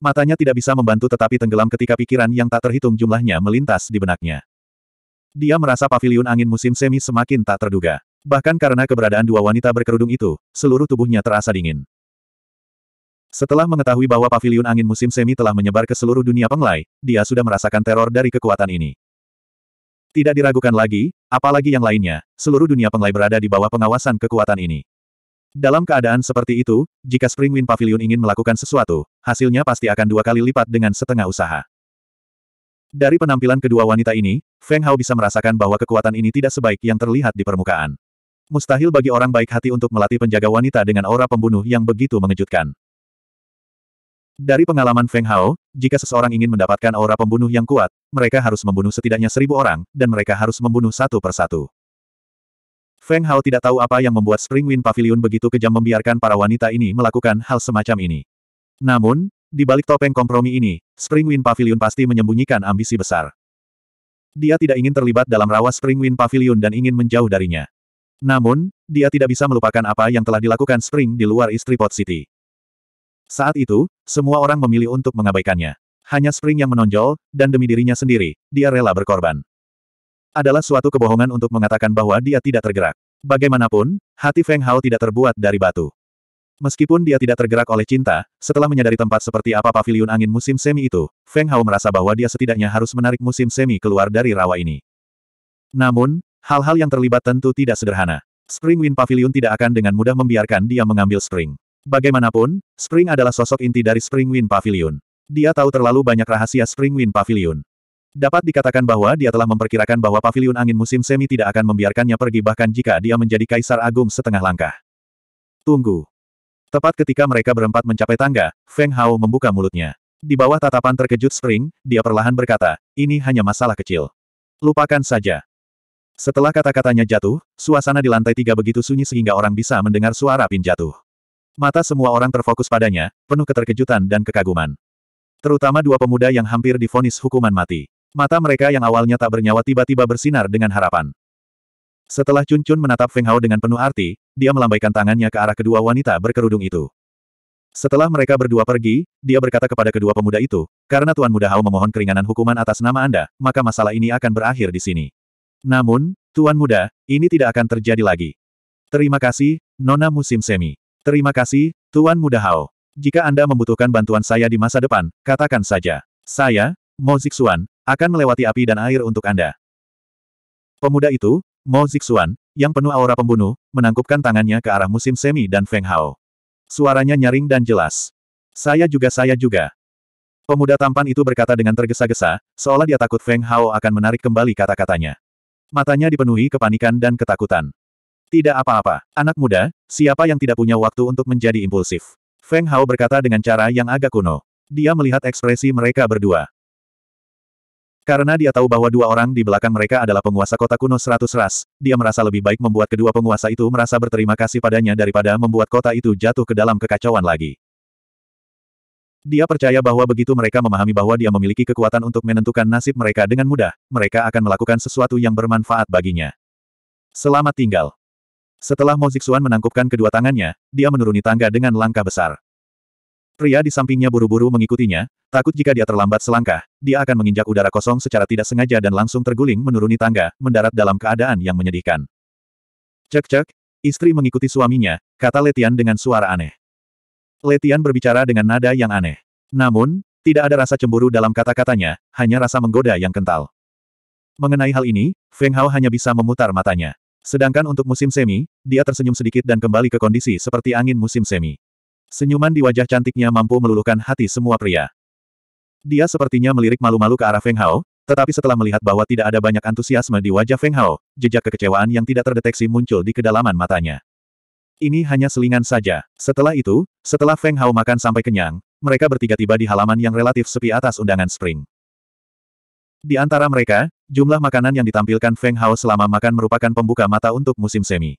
Speaker 1: Matanya tidak bisa membantu tetapi tenggelam ketika pikiran yang tak terhitung jumlahnya melintas di benaknya. Dia merasa paviliun angin musim semi semakin tak terduga. Bahkan karena keberadaan dua wanita berkerudung itu, seluruh tubuhnya terasa dingin. Setelah mengetahui bahwa pavilion angin musim semi telah menyebar ke seluruh dunia penglai, dia sudah merasakan teror dari kekuatan ini. Tidak diragukan lagi, apalagi yang lainnya, seluruh dunia penglai berada di bawah pengawasan kekuatan ini. Dalam keadaan seperti itu, jika Spring Wind Pavilion ingin melakukan sesuatu, hasilnya pasti akan dua kali lipat dengan setengah usaha. Dari penampilan kedua wanita ini, Feng Hao bisa merasakan bahwa kekuatan ini tidak sebaik yang terlihat di permukaan. Mustahil bagi orang baik hati untuk melatih penjaga wanita dengan aura pembunuh yang begitu mengejutkan. Dari pengalaman Feng Hao, jika seseorang ingin mendapatkan aura pembunuh yang kuat, mereka harus membunuh setidaknya seribu orang, dan mereka harus membunuh satu persatu. Feng Hao tidak tahu apa yang membuat Spring Wind Pavilion begitu kejam membiarkan para wanita ini melakukan hal semacam ini. Namun, di balik topeng kompromi ini, Spring Wind Pavilion pasti menyembunyikan ambisi besar. Dia tidak ingin terlibat dalam rawa Spring Wind Pavilion dan ingin menjauh darinya. Namun, dia tidak bisa melupakan apa yang telah dilakukan Spring di luar Istri Pot City. Saat itu, semua orang memilih untuk mengabaikannya. Hanya Spring yang menonjol, dan demi dirinya sendiri, dia rela berkorban. Adalah suatu kebohongan untuk mengatakan bahwa dia tidak tergerak. Bagaimanapun, hati Feng Hao tidak terbuat dari batu. Meskipun dia tidak tergerak oleh cinta, setelah menyadari tempat seperti apa pavilion angin musim semi itu, Feng Hao merasa bahwa dia setidaknya harus menarik musim semi keluar dari rawa ini. Namun, hal-hal yang terlibat tentu tidak sederhana. Spring Wind Pavilion tidak akan dengan mudah membiarkan dia mengambil Spring. Bagaimanapun, Spring adalah sosok inti dari Spring Wind Pavilion. Dia tahu terlalu banyak rahasia Spring Wind Pavilion. Dapat dikatakan bahwa dia telah memperkirakan bahwa Pavilion Angin Musim Semi tidak akan membiarkannya pergi bahkan jika dia menjadi Kaisar Agung setengah langkah. Tunggu. Tepat ketika mereka berempat mencapai tangga, Feng Hao membuka mulutnya. Di bawah tatapan terkejut Spring, dia perlahan berkata, ini hanya masalah kecil. Lupakan saja. Setelah kata-katanya jatuh, suasana di lantai tiga begitu sunyi sehingga orang bisa mendengar suara pin jatuh. Mata semua orang terfokus padanya, penuh keterkejutan dan kekaguman. Terutama dua pemuda yang hampir difonis hukuman mati. Mata mereka yang awalnya tak bernyawa tiba-tiba bersinar dengan harapan. Setelah Chun Chun menatap Feng Hao dengan penuh arti, dia melambaikan tangannya ke arah kedua wanita berkerudung itu. Setelah mereka berdua pergi, dia berkata kepada kedua pemuda itu, karena Tuan Muda Hao memohon keringanan hukuman atas nama Anda, maka masalah ini akan berakhir di sini. Namun, Tuan Muda, ini tidak akan terjadi lagi. Terima kasih, Nona Musim Semi. Terima kasih, Tuan Muda Hao. Jika Anda membutuhkan bantuan saya di masa depan, katakan saja. Saya, Mo Zixuan, akan melewati api dan air untuk Anda. Pemuda itu, Mo Zixuan, yang penuh aura pembunuh, menangkupkan tangannya ke arah musim semi dan Feng Hao. Suaranya nyaring dan jelas. Saya juga saya juga. Pemuda tampan itu berkata dengan tergesa-gesa, seolah dia takut Feng Hao akan menarik kembali kata-katanya. Matanya dipenuhi kepanikan dan ketakutan. Tidak apa-apa, anak muda, siapa yang tidak punya waktu untuk menjadi impulsif? Feng Hao berkata dengan cara yang agak kuno. Dia melihat ekspresi mereka berdua. Karena dia tahu bahwa dua orang di belakang mereka adalah penguasa kota kuno seratus ras, dia merasa lebih baik membuat kedua penguasa itu merasa berterima kasih padanya daripada membuat kota itu jatuh ke dalam kekacauan lagi. Dia percaya bahwa begitu mereka memahami bahwa dia memiliki kekuatan untuk menentukan nasib mereka dengan mudah, mereka akan melakukan sesuatu yang bermanfaat baginya. Selamat tinggal. Setelah Mo Zixuan menangkupkan kedua tangannya, dia menuruni tangga dengan langkah besar. Pria di sampingnya buru-buru mengikutinya, takut jika dia terlambat selangkah, dia akan menginjak udara kosong secara tidak sengaja dan langsung terguling menuruni tangga, mendarat dalam keadaan yang menyedihkan. Cek-cek, istri mengikuti suaminya, kata Letian dengan suara aneh. Letian berbicara dengan nada yang aneh. Namun, tidak ada rasa cemburu dalam kata-katanya, hanya rasa menggoda yang kental. Mengenai hal ini, Feng Hao hanya bisa memutar matanya. Sedangkan untuk musim semi, dia tersenyum sedikit dan kembali ke kondisi seperti angin musim semi. Senyuman di wajah cantiknya mampu meluluhkan hati semua pria. Dia sepertinya melirik malu-malu ke arah Feng Hao, tetapi setelah melihat bahwa tidak ada banyak antusiasme di wajah Feng Hao, jejak kekecewaan yang tidak terdeteksi muncul di kedalaman matanya. Ini hanya selingan saja. Setelah itu, setelah Feng Hao makan sampai kenyang, mereka bertiga tiba di halaman yang relatif sepi atas undangan spring. Di antara mereka, jumlah makanan yang ditampilkan Feng Hao selama makan merupakan pembuka mata untuk musim semi.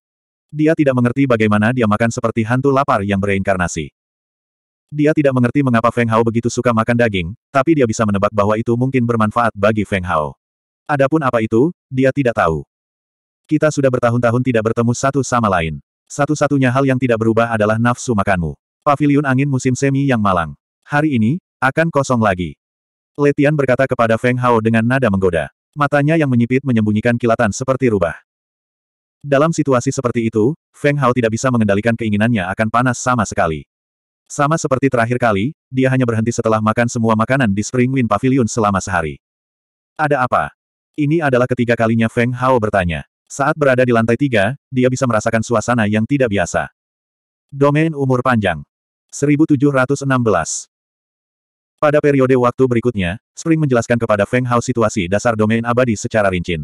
Speaker 1: Dia tidak mengerti bagaimana dia makan seperti hantu lapar yang bereinkarnasi. Dia tidak mengerti mengapa Feng Hao begitu suka makan daging, tapi dia bisa menebak bahwa itu mungkin bermanfaat bagi Feng Hao. Adapun apa itu, dia tidak tahu. Kita sudah bertahun-tahun tidak bertemu satu sama lain. Satu-satunya hal yang tidak berubah adalah nafsu makanmu. Paviliun angin musim semi yang malang. Hari ini, akan kosong lagi. Letian berkata kepada Feng Hao dengan nada menggoda. Matanya yang menyipit menyembunyikan kilatan seperti rubah. Dalam situasi seperti itu, Feng Hao tidak bisa mengendalikan keinginannya akan panas sama sekali. Sama seperti terakhir kali, dia hanya berhenti setelah makan semua makanan di Spring Wind Pavilion selama sehari. Ada apa? Ini adalah ketiga kalinya Feng Hao bertanya. Saat berada di lantai tiga, dia bisa merasakan suasana yang tidak biasa. Domain umur panjang. 1716 pada periode waktu berikutnya, Spring menjelaskan kepada Feng Hao situasi dasar domain abadi secara rinci.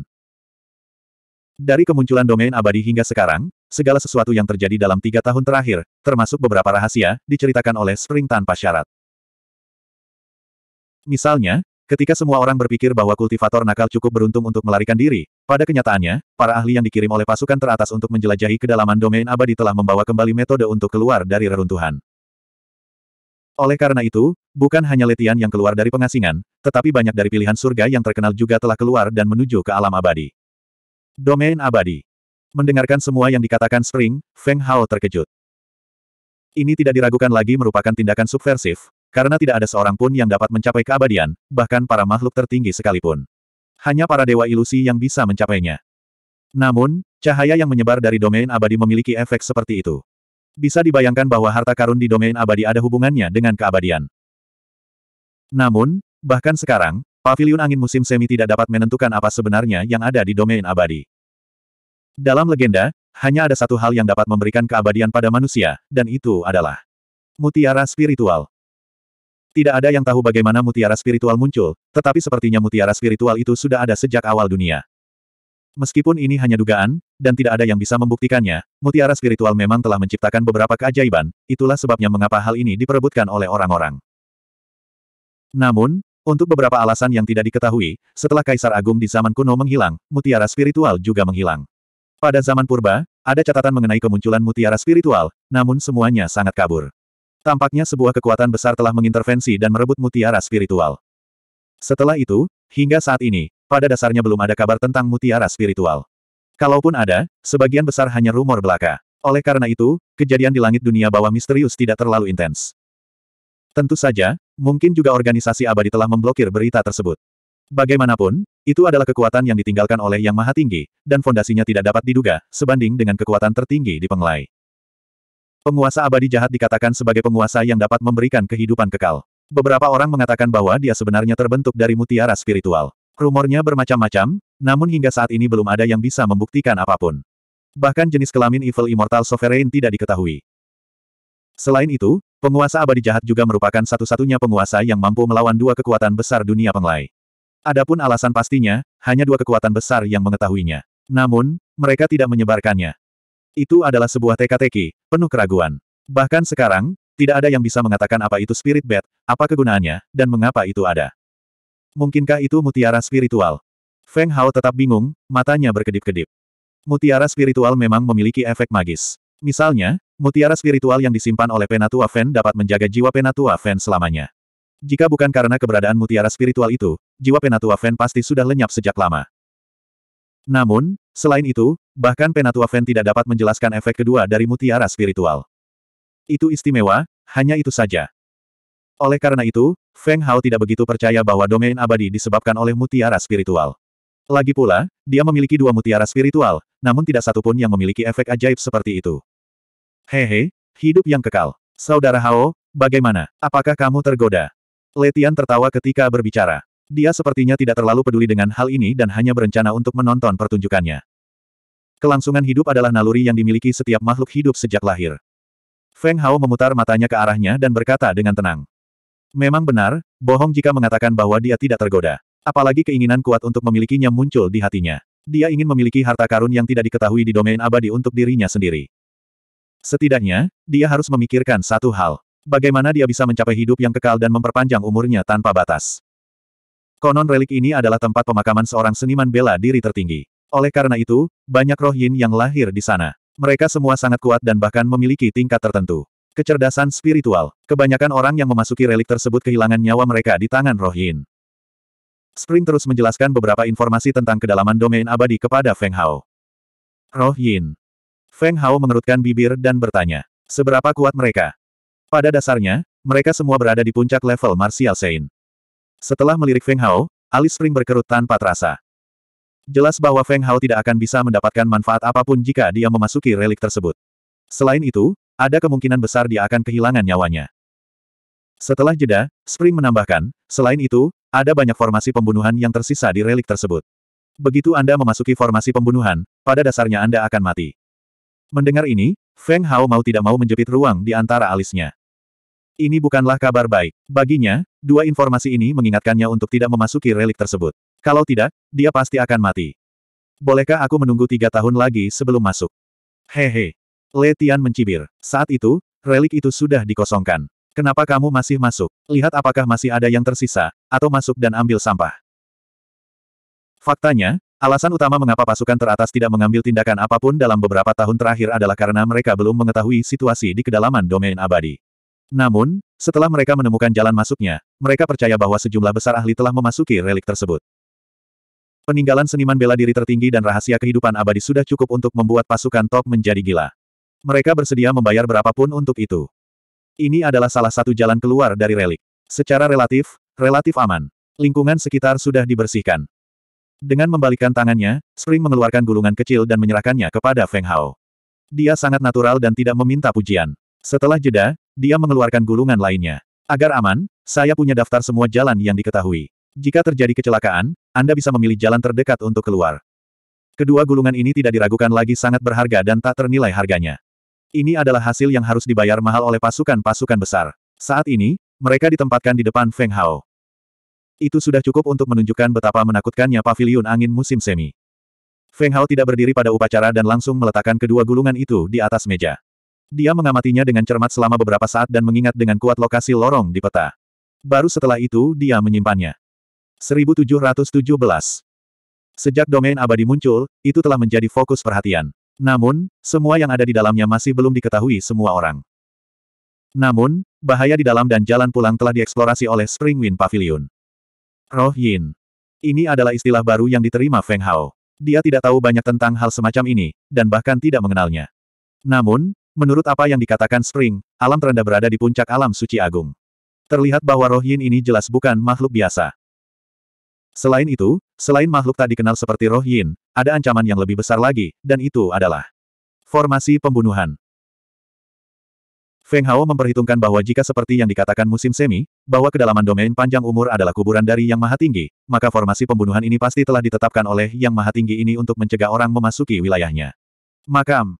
Speaker 1: Dari kemunculan domain abadi hingga sekarang, segala sesuatu yang terjadi dalam tiga tahun terakhir, termasuk beberapa rahasia, diceritakan oleh Spring tanpa syarat. Misalnya, ketika semua orang berpikir bahwa kultivator nakal cukup beruntung untuk melarikan diri, pada kenyataannya, para ahli yang dikirim oleh pasukan teratas untuk menjelajahi kedalaman domain abadi telah membawa kembali metode untuk keluar dari reruntuhan. Oleh karena itu, Bukan hanya Letian yang keluar dari pengasingan, tetapi banyak dari pilihan surga yang terkenal juga telah keluar dan menuju ke alam abadi. Domain abadi. Mendengarkan semua yang dikatakan Spring, Feng Hao terkejut. Ini tidak diragukan lagi merupakan tindakan subversif, karena tidak ada seorang pun yang dapat mencapai keabadian, bahkan para makhluk tertinggi sekalipun. Hanya para dewa ilusi yang bisa mencapainya. Namun, cahaya yang menyebar dari domain abadi memiliki efek seperti itu. Bisa dibayangkan bahwa harta karun di domain abadi ada hubungannya dengan keabadian. Namun, bahkan sekarang, Paviliun Angin Musim Semi tidak dapat menentukan apa sebenarnya yang ada di domain abadi. Dalam legenda, hanya ada satu hal yang dapat memberikan keabadian pada manusia, dan itu adalah mutiara spiritual. Tidak ada yang tahu bagaimana mutiara spiritual muncul, tetapi sepertinya mutiara spiritual itu sudah ada sejak awal dunia. Meskipun ini hanya dugaan, dan tidak ada yang bisa membuktikannya, mutiara spiritual memang telah menciptakan beberapa keajaiban, itulah sebabnya mengapa hal ini diperebutkan oleh orang-orang. Namun, untuk beberapa alasan yang tidak diketahui, setelah Kaisar Agung di zaman kuno menghilang, mutiara spiritual juga menghilang. Pada zaman purba, ada catatan mengenai kemunculan mutiara spiritual, namun semuanya sangat kabur. Tampaknya sebuah kekuatan besar telah mengintervensi dan merebut mutiara spiritual. Setelah itu, hingga saat ini, pada dasarnya belum ada kabar tentang mutiara spiritual. Kalaupun ada, sebagian besar hanya rumor belaka. Oleh karena itu, kejadian di langit dunia bawah misterius tidak terlalu intens. Tentu saja, Mungkin juga organisasi abadi telah memblokir berita tersebut. Bagaimanapun, itu adalah kekuatan yang ditinggalkan oleh Yang Maha Tinggi, dan fondasinya tidak dapat diduga, sebanding dengan kekuatan tertinggi di penglai. Penguasa abadi jahat dikatakan sebagai penguasa yang dapat memberikan kehidupan kekal. Beberapa orang mengatakan bahwa dia sebenarnya terbentuk dari mutiara spiritual. Rumornya bermacam-macam, namun hingga saat ini belum ada yang bisa membuktikan apapun. Bahkan jenis kelamin Evil Immortal Sovereign tidak diketahui. Selain itu, Penguasa abadi jahat juga merupakan satu-satunya penguasa yang mampu melawan dua kekuatan besar dunia penglai. Adapun alasan pastinya, hanya dua kekuatan besar yang mengetahuinya. Namun, mereka tidak menyebarkannya. Itu adalah sebuah teka-teki, penuh keraguan. Bahkan sekarang, tidak ada yang bisa mengatakan apa itu spirit Bet, apa kegunaannya, dan mengapa itu ada. Mungkinkah itu mutiara spiritual? Feng Hao tetap bingung, matanya berkedip-kedip. Mutiara spiritual memang memiliki efek magis. Misalnya, Mutiara spiritual yang disimpan oleh Penatua Fen dapat menjaga jiwa Penatua Fen selamanya. Jika bukan karena keberadaan mutiara spiritual itu, jiwa Penatua Fen pasti sudah lenyap sejak lama. Namun, selain itu, bahkan Penatua Fen tidak dapat menjelaskan efek kedua dari mutiara spiritual. Itu istimewa, hanya itu saja. Oleh karena itu, Feng Hao tidak begitu percaya bahwa domain abadi disebabkan oleh mutiara spiritual. Lagi pula, dia memiliki dua mutiara spiritual, namun tidak satupun yang memiliki efek ajaib seperti itu. Hehe, hidup yang kekal. Saudara Hao, bagaimana? Apakah kamu tergoda? Letian tertawa ketika berbicara. Dia sepertinya tidak terlalu peduli dengan hal ini dan hanya berencana untuk menonton pertunjukannya. Kelangsungan hidup adalah naluri yang dimiliki setiap makhluk hidup sejak lahir. Feng Hao memutar matanya ke arahnya dan berkata dengan tenang. Memang benar, bohong jika mengatakan bahwa dia tidak tergoda. Apalagi keinginan kuat untuk memilikinya muncul di hatinya. Dia ingin memiliki harta karun yang tidak diketahui di domain abadi untuk dirinya sendiri. Setidaknya, dia harus memikirkan satu hal. Bagaimana dia bisa mencapai hidup yang kekal dan memperpanjang umurnya tanpa batas. Konon relik ini adalah tempat pemakaman seorang seniman bela diri tertinggi. Oleh karena itu, banyak roh yin yang lahir di sana. Mereka semua sangat kuat dan bahkan memiliki tingkat tertentu. Kecerdasan spiritual. Kebanyakan orang yang memasuki relik tersebut kehilangan nyawa mereka di tangan roh yin. Spring terus menjelaskan beberapa informasi tentang kedalaman domain abadi kepada Feng Hao. Roh Yin. Feng Hao mengerutkan bibir dan bertanya, seberapa kuat mereka? Pada dasarnya, mereka semua berada di puncak level Martial saint. Setelah melirik Feng Hao, alis Spring berkerut tanpa terasa. Jelas bahwa Feng Hao tidak akan bisa mendapatkan manfaat apapun jika dia memasuki relik tersebut. Selain itu, ada kemungkinan besar dia akan kehilangan nyawanya. Setelah jeda, Spring menambahkan, selain itu, ada banyak formasi pembunuhan yang tersisa di relik tersebut. Begitu Anda memasuki formasi pembunuhan, pada dasarnya Anda akan mati. Mendengar ini, Feng Hao mau tidak mau menjepit ruang di antara alisnya. Ini bukanlah kabar baik. Baginya, dua informasi ini mengingatkannya untuk tidak memasuki relik tersebut. Kalau tidak, dia pasti akan mati. Bolehkah aku menunggu tiga tahun lagi sebelum masuk? Hehe. Le Tian mencibir. Saat itu, relik itu sudah dikosongkan. Kenapa kamu masih masuk? Lihat apakah masih ada yang tersisa, atau masuk dan ambil sampah. Faktanya, Alasan utama mengapa pasukan teratas tidak mengambil tindakan apapun dalam beberapa tahun terakhir adalah karena mereka belum mengetahui situasi di kedalaman domain abadi. Namun, setelah mereka menemukan jalan masuknya, mereka percaya bahwa sejumlah besar ahli telah memasuki relik tersebut. Peninggalan seniman bela diri tertinggi dan rahasia kehidupan abadi sudah cukup untuk membuat pasukan top menjadi gila. Mereka bersedia membayar berapapun untuk itu. Ini adalah salah satu jalan keluar dari relik. Secara relatif, relatif aman. Lingkungan sekitar sudah dibersihkan. Dengan membalikkan tangannya, Spring mengeluarkan gulungan kecil dan menyerahkannya kepada Feng Hao. Dia sangat natural dan tidak meminta pujian. Setelah jeda, dia mengeluarkan gulungan lainnya. Agar aman, saya punya daftar semua jalan yang diketahui. Jika terjadi kecelakaan, Anda bisa memilih jalan terdekat untuk keluar. Kedua gulungan ini tidak diragukan lagi sangat berharga dan tak ternilai harganya. Ini adalah hasil yang harus dibayar mahal oleh pasukan-pasukan besar. Saat ini, mereka ditempatkan di depan Feng Hao. Itu sudah cukup untuk menunjukkan betapa menakutkannya paviliun angin musim semi. Feng Hao tidak berdiri pada upacara dan langsung meletakkan kedua gulungan itu di atas meja. Dia mengamatinya dengan cermat selama beberapa saat dan mengingat dengan kuat lokasi lorong di peta. Baru setelah itu dia menyimpannya. 1717 Sejak domain abadi muncul, itu telah menjadi fokus perhatian. Namun, semua yang ada di dalamnya masih belum diketahui semua orang. Namun, bahaya di dalam dan jalan pulang telah dieksplorasi oleh Spring Wind Pavilion. Roh Yin. Ini adalah istilah baru yang diterima Feng Hao. Dia tidak tahu banyak tentang hal semacam ini, dan bahkan tidak mengenalnya. Namun, menurut apa yang dikatakan Spring, alam terendah berada di puncak alam suci agung. Terlihat bahwa roh yin ini jelas bukan makhluk biasa. Selain itu, selain makhluk tak dikenal seperti roh yin, ada ancaman yang lebih besar lagi, dan itu adalah formasi pembunuhan. Feng Hao memperhitungkan bahwa jika seperti yang dikatakan musim semi, bahwa kedalaman domain panjang umur adalah kuburan dari Yang Maha Tinggi, maka formasi pembunuhan ini pasti telah ditetapkan oleh Yang Maha Tinggi ini untuk mencegah orang memasuki wilayahnya. Makam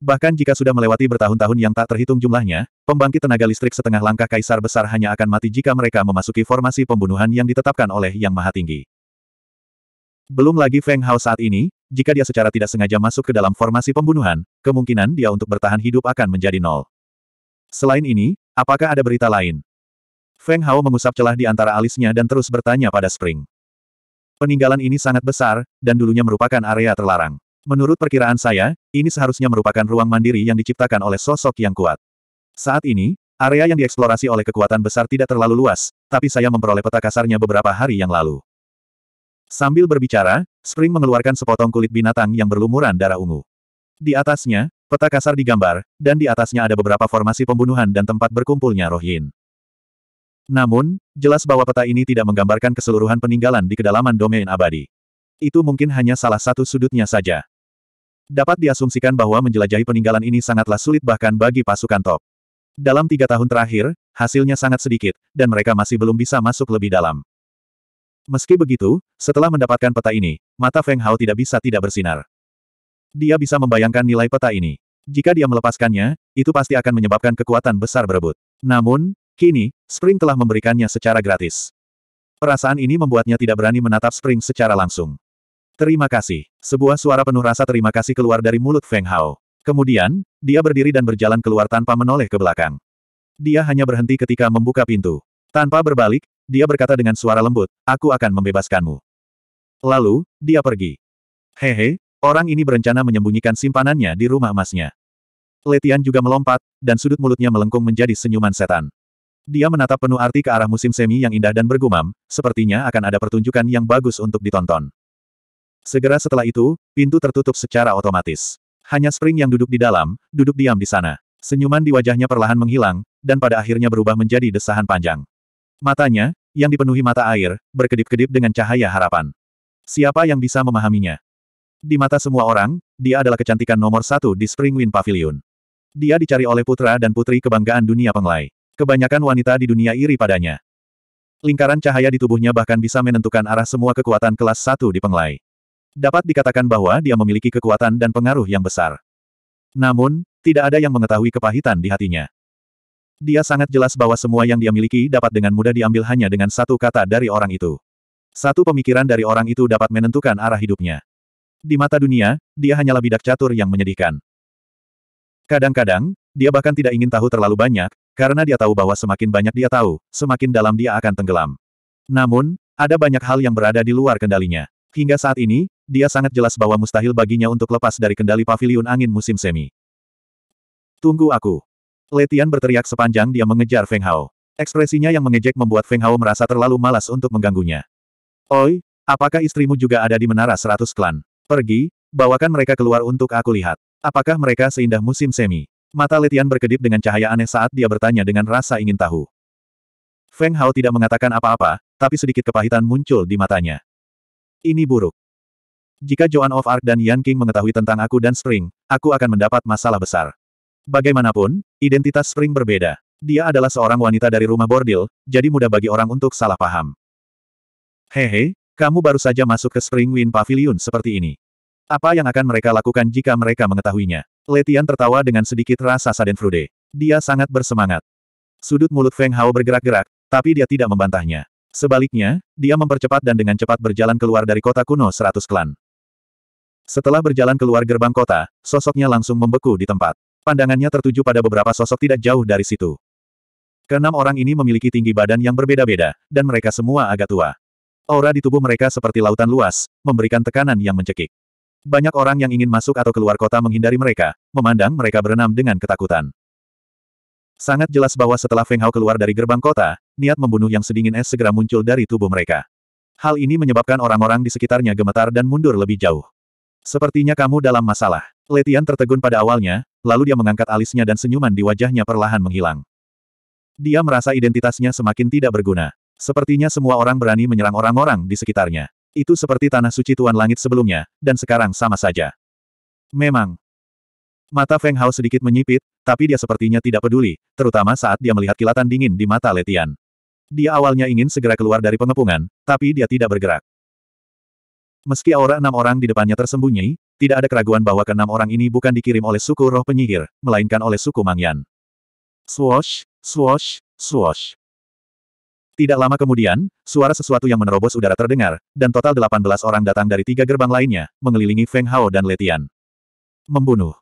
Speaker 1: Bahkan jika sudah melewati bertahun-tahun yang tak terhitung jumlahnya, pembangkit tenaga listrik setengah langkah kaisar besar hanya akan mati jika mereka memasuki formasi pembunuhan yang ditetapkan oleh Yang Maha Tinggi. Belum lagi Feng Hao saat ini, jika dia secara tidak sengaja masuk ke dalam formasi pembunuhan, kemungkinan dia untuk bertahan hidup akan menjadi nol. Selain ini, apakah ada berita lain? Feng Hao mengusap celah di antara alisnya dan terus bertanya pada Spring. Peninggalan ini sangat besar, dan dulunya merupakan area terlarang. Menurut perkiraan saya, ini seharusnya merupakan ruang mandiri yang diciptakan oleh sosok yang kuat. Saat ini, area yang dieksplorasi oleh kekuatan besar tidak terlalu luas, tapi saya memperoleh peta kasarnya beberapa hari yang lalu. Sambil berbicara, Spring mengeluarkan sepotong kulit binatang yang berlumuran darah ungu. Di atasnya, peta kasar digambar, dan di atasnya ada beberapa formasi pembunuhan dan tempat berkumpulnya roh yin. Namun, jelas bahwa peta ini tidak menggambarkan keseluruhan peninggalan di kedalaman domain abadi. Itu mungkin hanya salah satu sudutnya saja. Dapat diasumsikan bahwa menjelajahi peninggalan ini sangatlah sulit bahkan bagi pasukan top. Dalam tiga tahun terakhir, hasilnya sangat sedikit, dan mereka masih belum bisa masuk lebih dalam. Meski begitu, setelah mendapatkan peta ini, mata Feng Hao tidak bisa tidak bersinar. Dia bisa membayangkan nilai peta ini. Jika dia melepaskannya, itu pasti akan menyebabkan kekuatan besar berebut. Namun, kini, Spring telah memberikannya secara gratis. Perasaan ini membuatnya tidak berani menatap Spring secara langsung. Terima kasih. Sebuah suara penuh rasa terima kasih keluar dari mulut Feng Hao. Kemudian, dia berdiri dan berjalan keluar tanpa menoleh ke belakang. Dia hanya berhenti ketika membuka pintu. Tanpa berbalik, dia berkata dengan suara lembut, aku akan membebaskanmu. Lalu, dia pergi. Hehe, orang ini berencana menyembunyikan simpanannya di rumah emasnya. Letian juga melompat, dan sudut mulutnya melengkung menjadi senyuman setan. Dia menatap penuh arti ke arah musim semi yang indah dan bergumam, sepertinya akan ada pertunjukan yang bagus untuk ditonton. Segera setelah itu, pintu tertutup secara otomatis. Hanya Spring yang duduk di dalam, duduk diam di sana. Senyuman di wajahnya perlahan menghilang, dan pada akhirnya berubah menjadi desahan panjang. Matanya, yang dipenuhi mata air, berkedip-kedip dengan cahaya harapan. Siapa yang bisa memahaminya? Di mata semua orang, dia adalah kecantikan nomor satu di Spring Wind Pavilion. Dia dicari oleh putra dan putri kebanggaan dunia penglai. Kebanyakan wanita di dunia iri padanya. Lingkaran cahaya di tubuhnya bahkan bisa menentukan arah semua kekuatan kelas satu di penglai. Dapat dikatakan bahwa dia memiliki kekuatan dan pengaruh yang besar. Namun, tidak ada yang mengetahui kepahitan di hatinya. Dia sangat jelas bahwa semua yang dia miliki dapat dengan mudah diambil hanya dengan satu kata dari orang itu. Satu pemikiran dari orang itu dapat menentukan arah hidupnya. Di mata dunia, dia hanyalah bidak catur yang menyedihkan. Kadang-kadang, dia bahkan tidak ingin tahu terlalu banyak, karena dia tahu bahwa semakin banyak dia tahu, semakin dalam dia akan tenggelam. Namun, ada banyak hal yang berada di luar kendalinya. Hingga saat ini, dia sangat jelas bahwa mustahil baginya untuk lepas dari kendali paviliun angin musim semi. Tunggu aku. Letian berteriak sepanjang dia mengejar Feng Hao. Ekspresinya yang mengejek membuat Feng Hao merasa terlalu malas untuk mengganggunya. Oi, apakah istrimu juga ada di menara seratus klan? Pergi, bawakan mereka keluar untuk aku lihat. Apakah mereka seindah musim semi? Mata Letian berkedip dengan cahaya aneh saat dia bertanya dengan rasa ingin tahu. Feng Hao tidak mengatakan apa-apa, tapi sedikit kepahitan muncul di matanya. Ini buruk. Jika Joan of Arc dan Yan King mengetahui tentang aku dan Spring, aku akan mendapat masalah besar. Bagaimanapun, identitas Spring berbeda. Dia adalah seorang wanita dari rumah bordil, jadi mudah bagi orang untuk salah paham. Hehe, kamu baru saja masuk ke Spring Wind Pavilion seperti ini. Apa yang akan mereka lakukan jika mereka mengetahuinya? Letian tertawa dengan sedikit rasa sadenfrude. Dia sangat bersemangat. Sudut mulut Feng Hao bergerak-gerak, tapi dia tidak membantahnya. Sebaliknya, dia mempercepat dan dengan cepat berjalan keluar dari kota kuno seratus klan. Setelah berjalan keluar gerbang kota, sosoknya langsung membeku di tempat. Pandangannya tertuju pada beberapa sosok tidak jauh dari situ. Keenam orang ini memiliki tinggi badan yang berbeda-beda, dan mereka semua agak tua. Aura di tubuh mereka seperti lautan luas, memberikan tekanan yang mencekik. Banyak orang yang ingin masuk atau keluar kota menghindari mereka, memandang mereka berenam dengan ketakutan. Sangat jelas bahwa setelah Feng Hao keluar dari gerbang kota, niat membunuh yang sedingin es segera muncul dari tubuh mereka. Hal ini menyebabkan orang-orang di sekitarnya gemetar dan mundur lebih jauh. Sepertinya kamu dalam masalah. Letian tertegun pada awalnya, lalu dia mengangkat alisnya dan senyuman di wajahnya perlahan menghilang. Dia merasa identitasnya semakin tidak berguna. Sepertinya semua orang berani menyerang orang-orang di sekitarnya. Itu seperti tanah suci Tuan Langit sebelumnya, dan sekarang sama saja. Memang. Mata Feng Hao sedikit menyipit, tapi dia sepertinya tidak peduli, terutama saat dia melihat kilatan dingin di mata Letian. Dia awalnya ingin segera keluar dari pengepungan, tapi dia tidak bergerak. Meski aura enam orang di depannya tersembunyi, tidak ada keraguan bahwa keenam orang ini bukan dikirim oleh suku roh penyihir, melainkan oleh suku Mangyan. Swash, swash, swash. Tidak lama kemudian, suara sesuatu yang menerobos udara terdengar, dan total 18 orang datang dari tiga gerbang lainnya, mengelilingi Feng Hao dan Letian. Membunuh.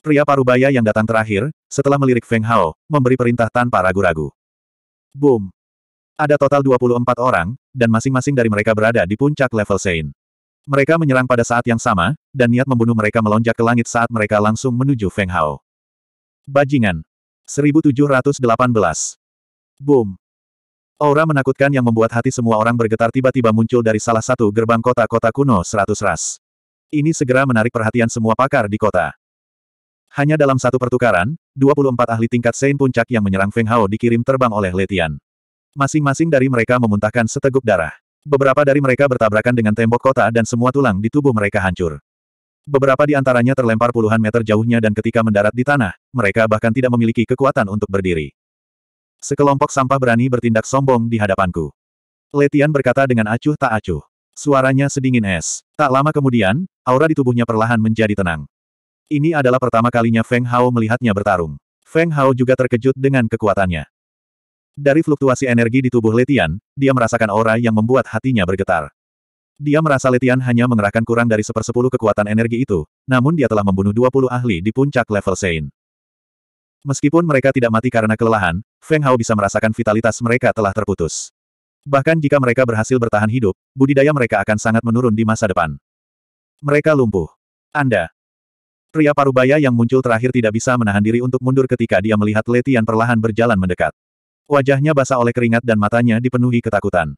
Speaker 1: Pria parubaya yang datang terakhir, setelah melirik Feng Hao, memberi perintah tanpa ragu-ragu. Boom! Ada total 24 orang, dan masing-masing dari mereka berada di puncak level Sein. Mereka menyerang pada saat yang sama, dan niat membunuh mereka melonjak ke langit saat mereka langsung menuju Feng Hao. Bajingan. 1718. Boom. Aura menakutkan yang membuat hati semua orang bergetar tiba-tiba muncul dari salah satu gerbang kota-kota kuno 100 ras. Ini segera menarik perhatian semua pakar di kota. Hanya dalam satu pertukaran, 24 ahli tingkat Sein Puncak yang menyerang Feng Hao dikirim terbang oleh Letian. Masing-masing dari mereka memuntahkan seteguk darah. Beberapa dari mereka bertabrakan dengan tembok kota dan semua tulang di tubuh mereka hancur. Beberapa di antaranya terlempar puluhan meter jauhnya dan ketika mendarat di tanah, mereka bahkan tidak memiliki kekuatan untuk berdiri. Sekelompok sampah berani bertindak sombong di hadapanku. Letian berkata dengan acuh tak acuh. Suaranya sedingin es. Tak lama kemudian, aura di tubuhnya perlahan menjadi tenang. Ini adalah pertama kalinya Feng Hao melihatnya bertarung. Feng Hao juga terkejut dengan kekuatannya. Dari fluktuasi energi di tubuh Letian, dia merasakan aura yang membuat hatinya bergetar. Dia merasa Letian hanya mengerahkan kurang dari sepersepuluh kekuatan energi itu, namun dia telah membunuh 20 ahli di puncak level Sein. Meskipun mereka tidak mati karena kelelahan, Feng Hao bisa merasakan vitalitas mereka telah terputus. Bahkan jika mereka berhasil bertahan hidup, budidaya mereka akan sangat menurun di masa depan. Mereka lumpuh. Anda, Pria parubaya yang muncul terakhir tidak bisa menahan diri untuk mundur ketika dia melihat Letian perlahan berjalan mendekat. Wajahnya basah oleh keringat dan matanya dipenuhi ketakutan.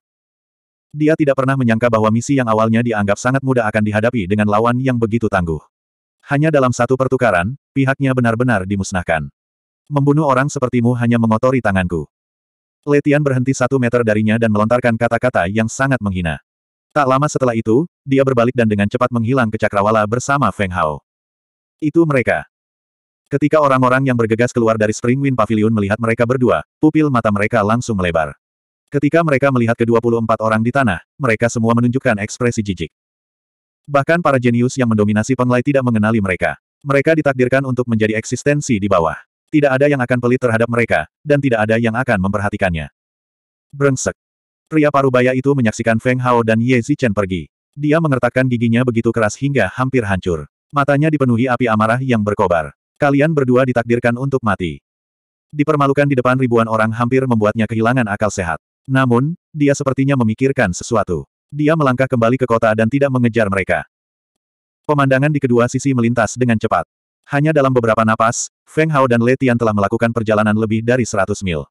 Speaker 1: Dia tidak pernah menyangka bahwa misi yang awalnya dianggap sangat mudah akan dihadapi dengan lawan yang begitu tangguh. Hanya dalam satu pertukaran, pihaknya benar-benar dimusnahkan. Membunuh orang sepertimu hanya mengotori tanganku. Letian berhenti satu meter darinya dan melontarkan kata-kata yang sangat menghina. Tak lama setelah itu, dia berbalik dan dengan cepat menghilang ke cakrawala bersama Feng Hao. Itu mereka. Ketika orang-orang yang bergegas keluar dari Spring Wind Pavilion melihat mereka berdua, pupil mata mereka langsung melebar. Ketika mereka melihat ke-24 orang di tanah, mereka semua menunjukkan ekspresi jijik. Bahkan para jenius yang mendominasi penglai tidak mengenali mereka. Mereka ditakdirkan untuk menjadi eksistensi di bawah. Tidak ada yang akan pelit terhadap mereka, dan tidak ada yang akan memperhatikannya. Brengsek. Pria parubaya itu menyaksikan Feng Hao dan Ye Zichen pergi. Dia mengertakkan giginya begitu keras hingga hampir hancur. Matanya dipenuhi api amarah yang berkobar. Kalian berdua ditakdirkan untuk mati. Dipermalukan di depan ribuan orang hampir membuatnya kehilangan akal sehat. Namun, dia sepertinya memikirkan sesuatu. Dia melangkah kembali ke kota dan tidak mengejar mereka. Pemandangan di kedua sisi melintas dengan cepat. Hanya dalam beberapa napas, Feng Hao dan Letian telah melakukan perjalanan lebih dari 100 mil.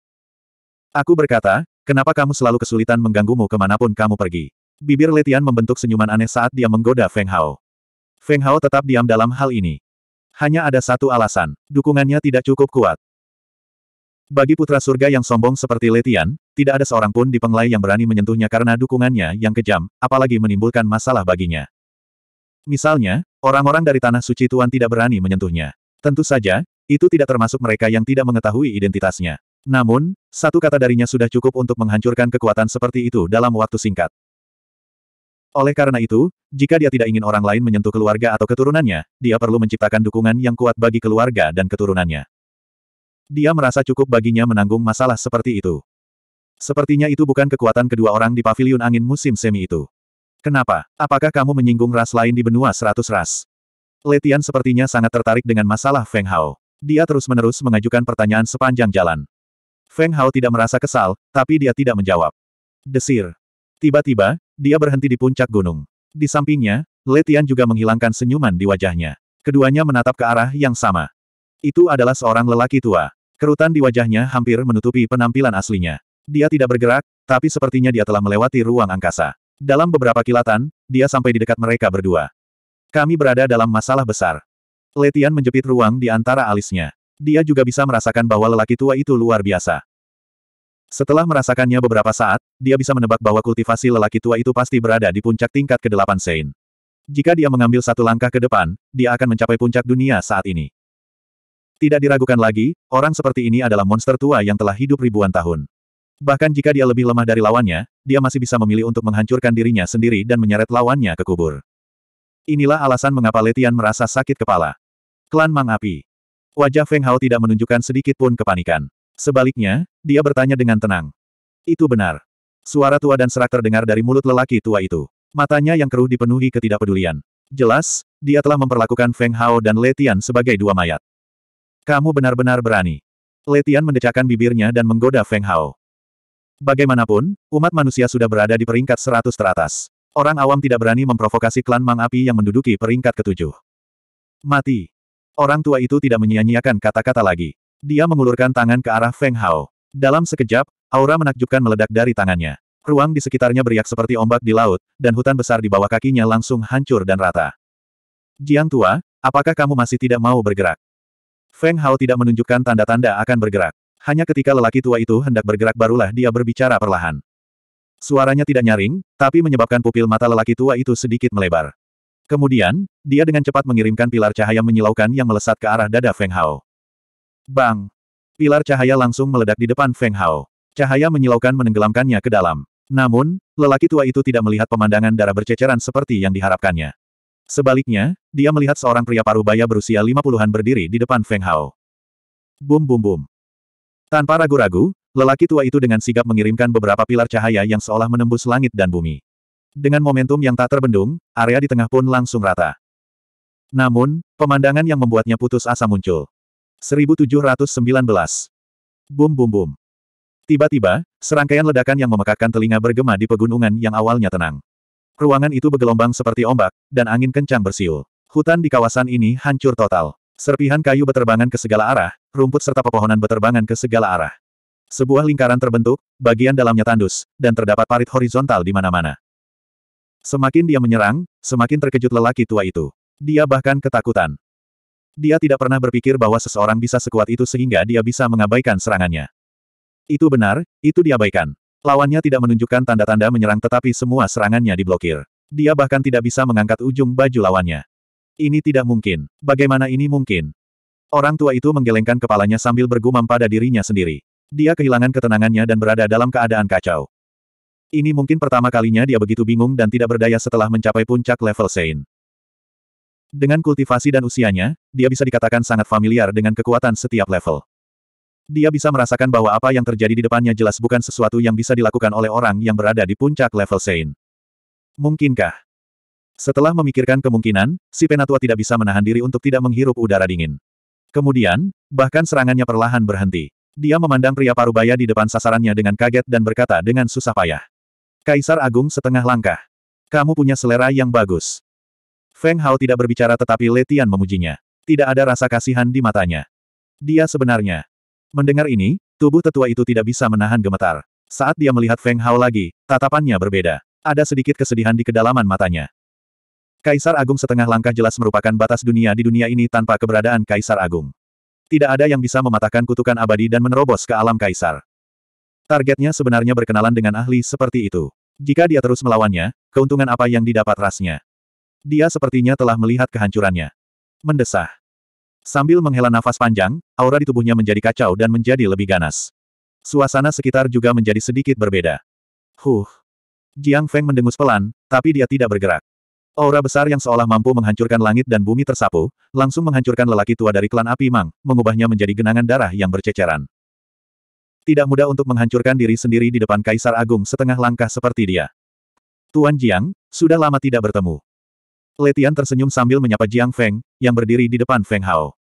Speaker 1: Aku berkata, kenapa kamu selalu kesulitan mengganggumu kemanapun kamu pergi? Bibir Letian membentuk senyuman aneh saat dia menggoda Feng Hao. Feng Hao tetap diam dalam hal ini. Hanya ada satu alasan, dukungannya tidak cukup kuat. Bagi putra surga yang sombong seperti Letian, tidak ada seorang pun di penglai yang berani menyentuhnya karena dukungannya yang kejam, apalagi menimbulkan masalah baginya. Misalnya, orang-orang dari Tanah Suci Tuan tidak berani menyentuhnya. Tentu saja, itu tidak termasuk mereka yang tidak mengetahui identitasnya. Namun, satu kata darinya sudah cukup untuk menghancurkan kekuatan seperti itu dalam waktu singkat. Oleh karena itu, jika dia tidak ingin orang lain menyentuh keluarga atau keturunannya, dia perlu menciptakan dukungan yang kuat bagi keluarga dan keturunannya. Dia merasa cukup baginya menanggung masalah seperti itu. Sepertinya itu bukan kekuatan kedua orang di paviliun angin musim semi itu. Kenapa? Apakah kamu menyinggung ras lain di benua seratus ras? Letian sepertinya sangat tertarik dengan masalah Feng Hao. Dia terus-menerus mengajukan pertanyaan sepanjang jalan. Feng Hao tidak merasa kesal, tapi dia tidak menjawab. Desir, Tiba-tiba, dia berhenti di puncak gunung. Di sampingnya, Letian juga menghilangkan senyuman di wajahnya. Keduanya menatap ke arah yang sama. Itu adalah seorang lelaki tua. Kerutan di wajahnya hampir menutupi penampilan aslinya. Dia tidak bergerak, tapi sepertinya dia telah melewati ruang angkasa. Dalam beberapa kilatan, dia sampai di dekat mereka berdua. Kami berada dalam masalah besar. Letian menjepit ruang di antara alisnya. Dia juga bisa merasakan bahwa lelaki tua itu luar biasa. Setelah merasakannya beberapa saat, dia bisa menebak bahwa kultivasi lelaki tua itu pasti berada di puncak tingkat ke-8 Sein. Jika dia mengambil satu langkah ke depan, dia akan mencapai puncak dunia saat ini. Tidak diragukan lagi, orang seperti ini adalah monster tua yang telah hidup ribuan tahun. Bahkan jika dia lebih lemah dari lawannya, dia masih bisa memilih untuk menghancurkan dirinya sendiri dan menyeret lawannya ke kubur. Inilah alasan mengapa Letian merasa sakit kepala. Klan Mang Api. Wajah Feng Hao tidak menunjukkan sedikit pun kepanikan. Sebaliknya, dia bertanya dengan tenang. Itu benar. Suara tua dan serak terdengar dari mulut lelaki tua itu. Matanya yang keruh dipenuhi ketidakpedulian. Jelas, dia telah memperlakukan Feng Hao dan Letian sebagai dua mayat. Kamu benar-benar berani. Letian mendecakkan bibirnya dan menggoda Feng Hao. Bagaimanapun, umat manusia sudah berada di peringkat seratus teratas. Orang awam tidak berani memprovokasi klan Mang Api yang menduduki peringkat ketujuh. Mati. Orang tua itu tidak menyia-nyiakan kata-kata lagi. Dia mengulurkan tangan ke arah Feng Hao. Dalam sekejap, aura menakjubkan meledak dari tangannya. Ruang di sekitarnya beriak seperti ombak di laut, dan hutan besar di bawah kakinya langsung hancur dan rata. Jiang Tua, apakah kamu masih tidak mau bergerak? Feng Hao tidak menunjukkan tanda-tanda akan bergerak. Hanya ketika lelaki tua itu hendak bergerak barulah dia berbicara perlahan. Suaranya tidak nyaring, tapi menyebabkan pupil mata lelaki tua itu sedikit melebar. Kemudian, dia dengan cepat mengirimkan pilar cahaya menyilaukan yang melesat ke arah dada Feng Hao. Bang! Pilar cahaya langsung meledak di depan Feng Hao. Cahaya menyilaukan menenggelamkannya ke dalam. Namun, lelaki tua itu tidak melihat pemandangan darah berceceran seperti yang diharapkannya. Sebaliknya, dia melihat seorang pria parubaya berusia lima puluhan berdiri di depan Feng Hao. Bum bum bum. Tanpa ragu-ragu, lelaki tua itu dengan sigap mengirimkan beberapa pilar cahaya yang seolah menembus langit dan bumi. Dengan momentum yang tak terbendung, area di tengah pun langsung rata. Namun, pemandangan yang membuatnya putus asa muncul. 1719. Bum bum bum. Tiba-tiba, serangkaian ledakan yang memekakkan telinga bergema di pegunungan yang awalnya tenang. Ruangan itu bergelombang seperti ombak, dan angin kencang bersiul. Hutan di kawasan ini hancur total. Serpihan kayu beterbangan ke segala arah, rumput serta pepohonan beterbangan ke segala arah. Sebuah lingkaran terbentuk, bagian dalamnya tandus, dan terdapat parit horizontal di mana-mana. Semakin dia menyerang, semakin terkejut lelaki tua itu. Dia bahkan ketakutan. Dia tidak pernah berpikir bahwa seseorang bisa sekuat itu sehingga dia bisa mengabaikan serangannya. Itu benar, itu diabaikan. Lawannya tidak menunjukkan tanda-tanda menyerang tetapi semua serangannya diblokir. Dia bahkan tidak bisa mengangkat ujung baju lawannya. Ini tidak mungkin. Bagaimana ini mungkin? Orang tua itu menggelengkan kepalanya sambil bergumam pada dirinya sendiri. Dia kehilangan ketenangannya dan berada dalam keadaan kacau. Ini mungkin pertama kalinya dia begitu bingung dan tidak berdaya setelah mencapai puncak level Sein. Dengan kultivasi dan usianya, dia bisa dikatakan sangat familiar dengan kekuatan setiap level. Dia bisa merasakan bahwa apa yang terjadi di depannya jelas bukan sesuatu yang bisa dilakukan oleh orang yang berada di puncak level Sein. Mungkinkah? Setelah memikirkan kemungkinan, si penatua tidak bisa menahan diri untuk tidak menghirup udara dingin. Kemudian, bahkan serangannya perlahan berhenti. Dia memandang pria parubaya di depan sasarannya dengan kaget dan berkata dengan susah payah. Kaisar Agung setengah langkah. Kamu punya selera yang bagus. Feng Hao tidak berbicara tetapi Letian memujinya. Tidak ada rasa kasihan di matanya. Dia sebenarnya. Mendengar ini, tubuh tetua itu tidak bisa menahan gemetar. Saat dia melihat Feng Hao lagi, tatapannya berbeda. Ada sedikit kesedihan di kedalaman matanya. Kaisar Agung setengah langkah jelas merupakan batas dunia di dunia ini tanpa keberadaan Kaisar Agung. Tidak ada yang bisa mematahkan kutukan abadi dan menerobos ke alam Kaisar. Targetnya sebenarnya berkenalan dengan ahli seperti itu. Jika dia terus melawannya, keuntungan apa yang didapat rasnya? Dia sepertinya telah melihat kehancurannya. Mendesah. Sambil menghela nafas panjang, aura di tubuhnya menjadi kacau dan menjadi lebih ganas. Suasana sekitar juga menjadi sedikit berbeda. Huh. Jiang Feng mendengus pelan, tapi dia tidak bergerak. Aura besar yang seolah mampu menghancurkan langit dan bumi tersapu, langsung menghancurkan lelaki tua dari klan api Mang, mengubahnya menjadi genangan darah yang berceceran. Tidak mudah untuk menghancurkan diri sendiri di depan Kaisar Agung setengah langkah seperti dia. Tuan Jiang, sudah lama tidak bertemu. Letian tersenyum sambil menyapa Jiang Feng, yang berdiri di depan Feng Hao.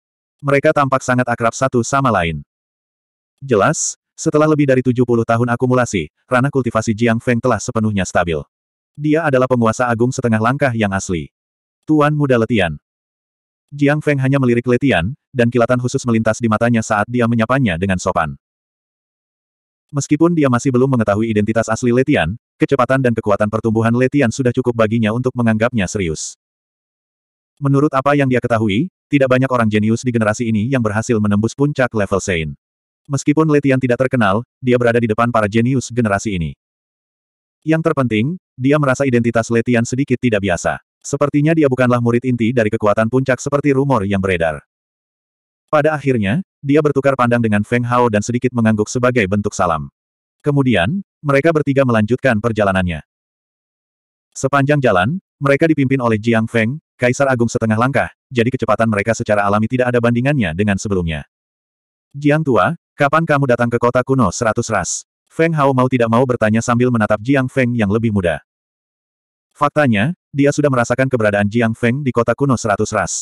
Speaker 1: Mereka tampak sangat akrab satu sama lain. Jelas, setelah lebih dari 70 tahun akumulasi, ranah kultivasi Jiang Feng telah sepenuhnya stabil. Dia adalah penguasa agung setengah langkah yang asli. Tuan muda Letian. Jiang Feng hanya melirik Letian, dan kilatan khusus melintas di matanya saat dia menyapanya dengan sopan. Meskipun dia masih belum mengetahui identitas asli Letian, kecepatan dan kekuatan pertumbuhan Letian sudah cukup baginya untuk menganggapnya serius. Menurut apa yang dia ketahui, tidak banyak orang jenius di generasi ini yang berhasil menembus puncak level Sein. Meskipun Letian tidak terkenal, dia berada di depan para jenius generasi ini. Yang terpenting, dia merasa identitas Letian sedikit tidak biasa. Sepertinya dia bukanlah murid inti dari kekuatan puncak seperti rumor yang beredar. Pada akhirnya, dia bertukar pandang dengan Feng Hao dan sedikit mengangguk sebagai bentuk salam. Kemudian, mereka bertiga melanjutkan perjalanannya. Sepanjang jalan, mereka dipimpin oleh Jiang Feng, Kaisar Agung setengah langkah, jadi kecepatan mereka secara alami tidak ada bandingannya dengan sebelumnya. Jiang Tua, kapan kamu datang ke kota kuno seratus ras? Feng Hao mau tidak mau bertanya sambil menatap Jiang Feng yang lebih muda. Faktanya, dia sudah merasakan keberadaan Jiang Feng di kota kuno seratus ras.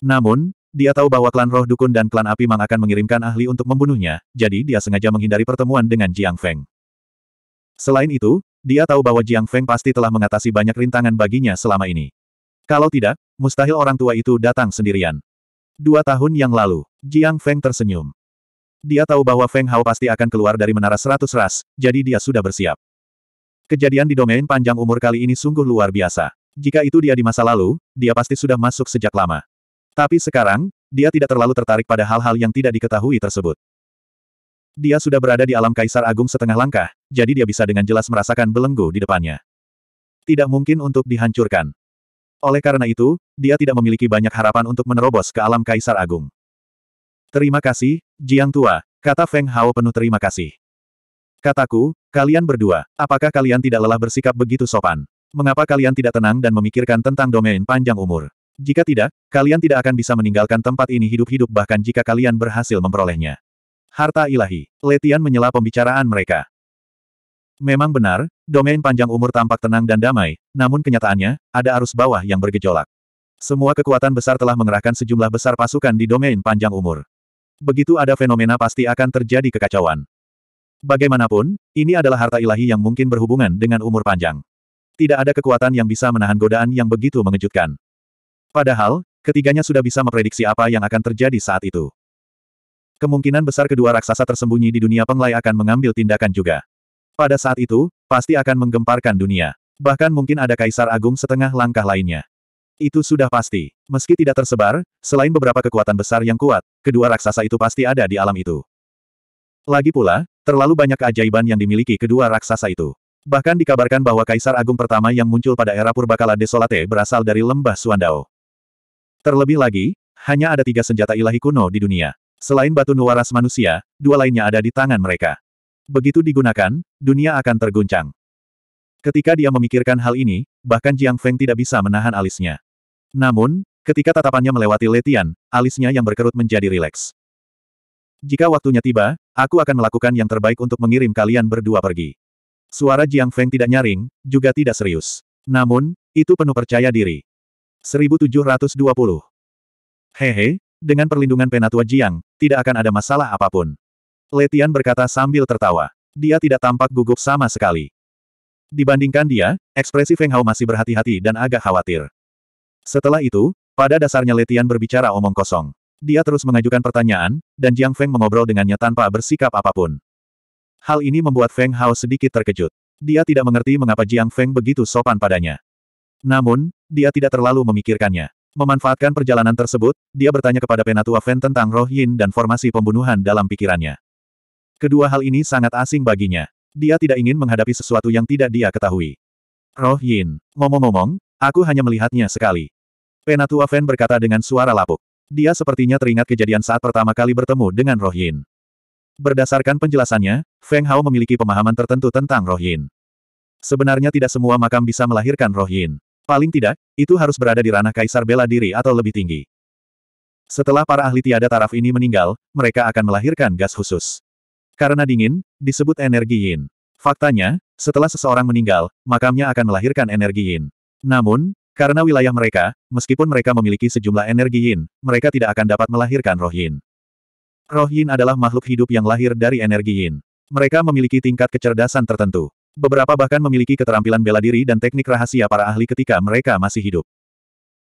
Speaker 1: Namun, dia tahu bahwa klan roh dukun dan klan api mang akan mengirimkan ahli untuk membunuhnya, jadi dia sengaja menghindari pertemuan dengan Jiang Feng. Selain itu, dia tahu bahwa Jiang Feng pasti telah mengatasi banyak rintangan baginya selama ini. Kalau tidak, mustahil orang tua itu datang sendirian. Dua tahun yang lalu, Jiang Feng tersenyum. Dia tahu bahwa Feng Hao pasti akan keluar dari menara seratus ras, jadi dia sudah bersiap. Kejadian di domain panjang umur kali ini sungguh luar biasa. Jika itu dia di masa lalu, dia pasti sudah masuk sejak lama. Tapi sekarang, dia tidak terlalu tertarik pada hal-hal yang tidak diketahui tersebut. Dia sudah berada di alam Kaisar Agung setengah langkah, jadi dia bisa dengan jelas merasakan belenggu di depannya. Tidak mungkin untuk dihancurkan. Oleh karena itu, dia tidak memiliki banyak harapan untuk menerobos ke alam Kaisar Agung. Terima kasih, Jiang Tua, kata Feng Hao penuh terima kasih. Kataku, kalian berdua, apakah kalian tidak lelah bersikap begitu sopan? Mengapa kalian tidak tenang dan memikirkan tentang domain panjang umur? Jika tidak, kalian tidak akan bisa meninggalkan tempat ini hidup-hidup bahkan jika kalian berhasil memperolehnya. Harta ilahi. Letian menyela pembicaraan mereka. Memang benar, domain panjang umur tampak tenang dan damai, namun kenyataannya, ada arus bawah yang bergejolak. Semua kekuatan besar telah mengerahkan sejumlah besar pasukan di domain panjang umur. Begitu ada fenomena pasti akan terjadi kekacauan. Bagaimanapun, ini adalah harta ilahi yang mungkin berhubungan dengan umur panjang. Tidak ada kekuatan yang bisa menahan godaan yang begitu mengejutkan. Padahal, ketiganya sudah bisa memprediksi apa yang akan terjadi saat itu. Kemungkinan besar kedua raksasa tersembunyi di dunia penglai akan mengambil tindakan juga. Pada saat itu, pasti akan menggemparkan dunia. Bahkan mungkin ada kaisar agung setengah langkah lainnya. Itu sudah pasti. Meski tidak tersebar, selain beberapa kekuatan besar yang kuat, kedua raksasa itu pasti ada di alam itu. Lagi pula, terlalu banyak keajaiban yang dimiliki kedua raksasa itu. Bahkan dikabarkan bahwa Kaisar Agung pertama yang muncul pada era Purbakala Desolate berasal dari lembah Suandao. Terlebih lagi, hanya ada tiga senjata ilahi kuno di dunia. Selain batu nuwaras manusia, dua lainnya ada di tangan mereka. Begitu digunakan, dunia akan terguncang. Ketika dia memikirkan hal ini, bahkan Jiang Feng tidak bisa menahan alisnya. Namun, ketika tatapannya melewati Letian, alisnya yang berkerut menjadi rileks. Jika waktunya tiba, aku akan melakukan yang terbaik untuk mengirim kalian berdua pergi. Suara Jiang Feng tidak nyaring, juga tidak serius. Namun, itu penuh percaya diri. 1720 Hehe, dengan perlindungan Penatua Jiang, tidak akan ada masalah apapun. Letian berkata sambil tertawa. Dia tidak tampak gugup sama sekali. Dibandingkan dia, ekspresi Feng Hao masih berhati-hati dan agak khawatir. Setelah itu, pada dasarnya Letian berbicara omong kosong. Dia terus mengajukan pertanyaan, dan Jiang Feng mengobrol dengannya tanpa bersikap apapun. Hal ini membuat Feng Hao sedikit terkejut. Dia tidak mengerti mengapa Jiang Feng begitu sopan padanya. Namun, dia tidak terlalu memikirkannya. Memanfaatkan perjalanan tersebut, dia bertanya kepada Penatua Fen tentang roh yin dan formasi pembunuhan dalam pikirannya. Kedua hal ini sangat asing baginya. Dia tidak ingin menghadapi sesuatu yang tidak dia ketahui. Roh yin. Ngomong-ngomong, aku hanya melihatnya sekali. Penatua Fen berkata dengan suara lapuk. Dia sepertinya teringat kejadian saat pertama kali bertemu dengan roh yin. Berdasarkan penjelasannya, Feng Hao memiliki pemahaman tertentu tentang roh yin. Sebenarnya tidak semua makam bisa melahirkan roh yin. Paling tidak, itu harus berada di ranah kaisar bela diri atau lebih tinggi. Setelah para ahli tiada taraf ini meninggal, mereka akan melahirkan gas khusus. Karena dingin, disebut energi yin. Faktanya, setelah seseorang meninggal, makamnya akan melahirkan energi yin. Namun, karena wilayah mereka, meskipun mereka memiliki sejumlah energi yin, mereka tidak akan dapat melahirkan roh yin. Roh yin adalah makhluk hidup yang lahir dari energi yin. Mereka memiliki tingkat kecerdasan tertentu. Beberapa bahkan memiliki keterampilan bela diri dan teknik rahasia para ahli ketika mereka masih hidup.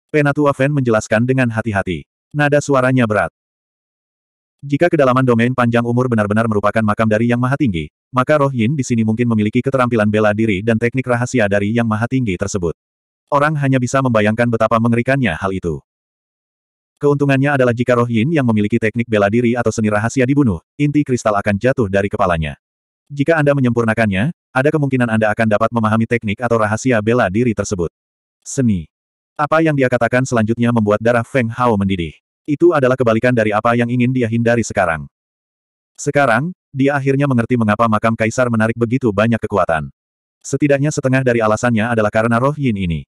Speaker 1: Penatua Fen menjelaskan dengan hati-hati. Nada suaranya berat. Jika kedalaman domain panjang umur benar-benar merupakan makam dari Yang Maha Tinggi, maka Roh Yin di sini mungkin memiliki keterampilan bela diri dan teknik rahasia dari Yang Maha Tinggi tersebut. Orang hanya bisa membayangkan betapa mengerikannya hal itu. Keuntungannya adalah jika Roh Yin yang memiliki teknik bela diri atau seni rahasia dibunuh, inti kristal akan jatuh dari kepalanya. Jika Anda menyempurnakannya, ada kemungkinan Anda akan dapat memahami teknik atau rahasia bela diri tersebut. Seni. Apa yang dia katakan selanjutnya membuat darah Feng Hao mendidih. Itu adalah kebalikan dari apa yang ingin dia hindari sekarang. Sekarang, dia akhirnya mengerti mengapa makam kaisar menarik begitu banyak kekuatan. Setidaknya setengah dari alasannya adalah karena roh yin ini.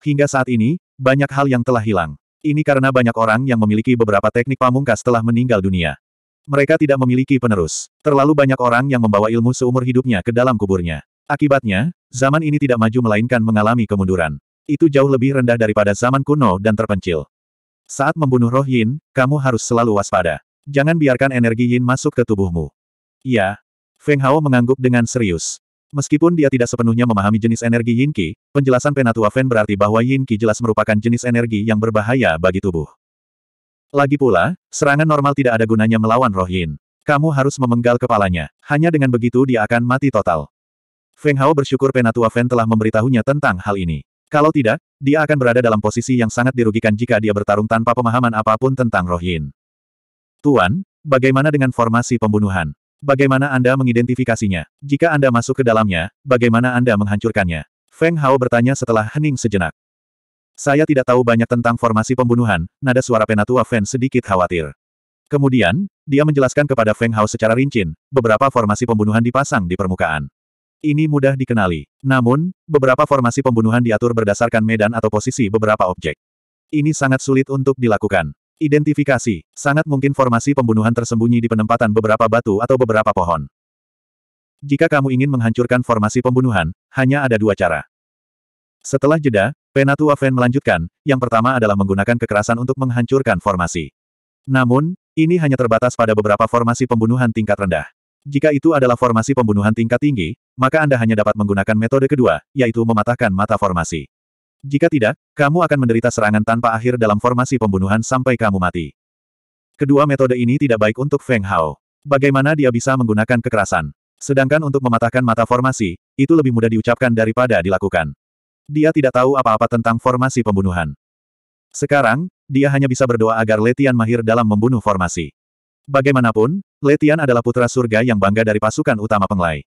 Speaker 1: Hingga saat ini, banyak hal yang telah hilang. Ini karena banyak orang yang memiliki beberapa teknik pamungkas telah meninggal dunia. Mereka tidak memiliki penerus. Terlalu banyak orang yang membawa ilmu seumur hidupnya ke dalam kuburnya. Akibatnya, zaman ini tidak maju melainkan mengalami kemunduran. Itu jauh lebih rendah daripada zaman kuno dan terpencil. Saat membunuh roh Yin, kamu harus selalu waspada. Jangan biarkan energi Yin masuk ke tubuhmu. Ya. Feng Hao mengangguk dengan serius. Meskipun dia tidak sepenuhnya memahami jenis energi Yin Qi, penjelasan Penatua Fen berarti bahwa Yin Qi jelas merupakan jenis energi yang berbahaya bagi tubuh. Lagi pula, serangan normal tidak ada gunanya melawan roh yin. Kamu harus memenggal kepalanya. Hanya dengan begitu dia akan mati total. Feng Hao bersyukur Penatua Fen telah memberitahunya tentang hal ini. Kalau tidak, dia akan berada dalam posisi yang sangat dirugikan jika dia bertarung tanpa pemahaman apapun tentang roh yin. Tuan, bagaimana dengan formasi pembunuhan? Bagaimana Anda mengidentifikasinya? Jika Anda masuk ke dalamnya, bagaimana Anda menghancurkannya? Feng Hao bertanya setelah hening sejenak. Saya tidak tahu banyak tentang formasi pembunuhan, nada suara penatua Feng sedikit khawatir. Kemudian, dia menjelaskan kepada Feng Hao secara rinci, beberapa formasi pembunuhan dipasang di permukaan. Ini mudah dikenali. Namun, beberapa formasi pembunuhan diatur berdasarkan medan atau posisi beberapa objek. Ini sangat sulit untuk dilakukan. Identifikasi, sangat mungkin formasi pembunuhan tersembunyi di penempatan beberapa batu atau beberapa pohon. Jika kamu ingin menghancurkan formasi pembunuhan, hanya ada dua cara. Setelah jeda, Penatua Fan melanjutkan, yang pertama adalah menggunakan kekerasan untuk menghancurkan formasi. Namun, ini hanya terbatas pada beberapa formasi pembunuhan tingkat rendah. Jika itu adalah formasi pembunuhan tingkat tinggi, maka Anda hanya dapat menggunakan metode kedua, yaitu mematahkan mata formasi. Jika tidak, kamu akan menderita serangan tanpa akhir dalam formasi pembunuhan sampai kamu mati. Kedua metode ini tidak baik untuk Feng Hao. Bagaimana dia bisa menggunakan kekerasan? Sedangkan untuk mematahkan mata formasi, itu lebih mudah diucapkan daripada dilakukan. Dia tidak tahu apa-apa tentang formasi pembunuhan. Sekarang, dia hanya bisa berdoa agar Letian mahir dalam membunuh formasi. Bagaimanapun, Letian adalah putra surga yang bangga dari pasukan utama penglai.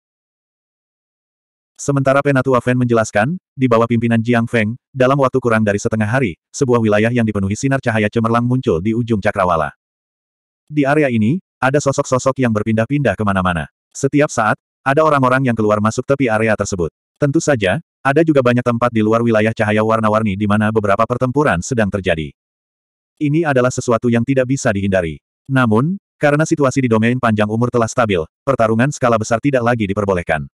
Speaker 1: Sementara Penatua Fen menjelaskan, di bawah pimpinan Jiang Feng, dalam waktu kurang dari setengah hari, sebuah wilayah yang dipenuhi sinar cahaya cemerlang muncul di ujung cakrawala. Di area ini, ada sosok-sosok yang berpindah-pindah kemana-mana. Setiap saat, ada orang-orang yang keluar masuk tepi area tersebut. Tentu saja, ada juga banyak tempat di luar wilayah cahaya warna-warni di mana beberapa pertempuran sedang terjadi. Ini adalah sesuatu yang tidak bisa dihindari. Namun, karena situasi di domain panjang umur telah stabil, pertarungan skala besar tidak lagi diperbolehkan.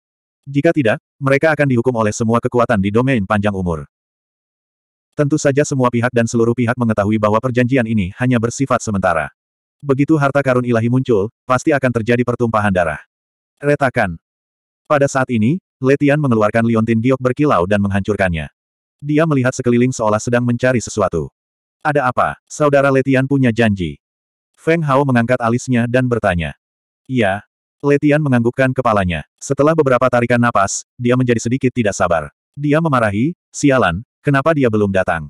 Speaker 1: Jika tidak, mereka akan dihukum oleh semua kekuatan di domain panjang umur. Tentu saja semua pihak dan seluruh pihak mengetahui bahwa perjanjian ini hanya bersifat sementara. Begitu harta karun ilahi muncul, pasti akan terjadi pertumpahan darah. Retakan. Pada saat ini, Letian mengeluarkan liontin giok berkilau dan menghancurkannya. Dia melihat sekeliling seolah sedang mencari sesuatu. Ada apa? Saudara Letian punya janji. Feng Hao mengangkat alisnya dan bertanya. Iya. Letian menganggukkan kepalanya. Setelah beberapa tarikan napas, dia menjadi sedikit tidak sabar. Dia memarahi, sialan, kenapa dia belum datang?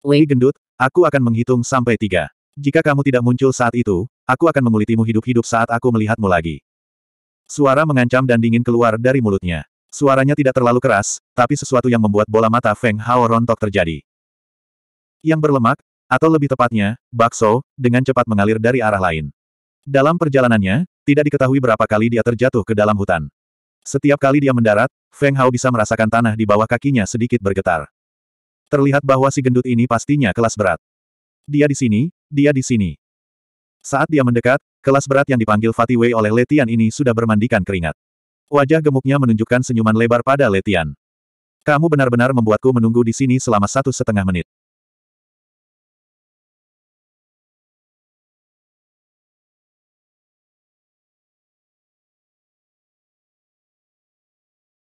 Speaker 1: Lei gendut, aku akan menghitung sampai tiga. Jika kamu tidak muncul saat itu, aku akan mengulitimu hidup-hidup saat aku melihatmu lagi. Suara mengancam dan dingin keluar dari mulutnya. Suaranya tidak terlalu keras, tapi sesuatu yang membuat bola mata Feng Hao rontok terjadi. Yang berlemak, atau lebih tepatnya, bakso, dengan cepat mengalir dari arah lain. Dalam perjalanannya, tidak diketahui berapa kali dia terjatuh ke dalam hutan. Setiap kali dia mendarat, Feng Hao bisa merasakan tanah di bawah kakinya sedikit bergetar. Terlihat bahwa si gendut ini pastinya kelas berat. Dia di sini, dia di sini. Saat dia mendekat, kelas berat yang dipanggil Fatih Wei oleh Letian ini sudah bermandikan keringat. Wajah gemuknya menunjukkan senyuman lebar pada Letian. Kamu benar-benar membuatku menunggu di sini selama satu setengah menit.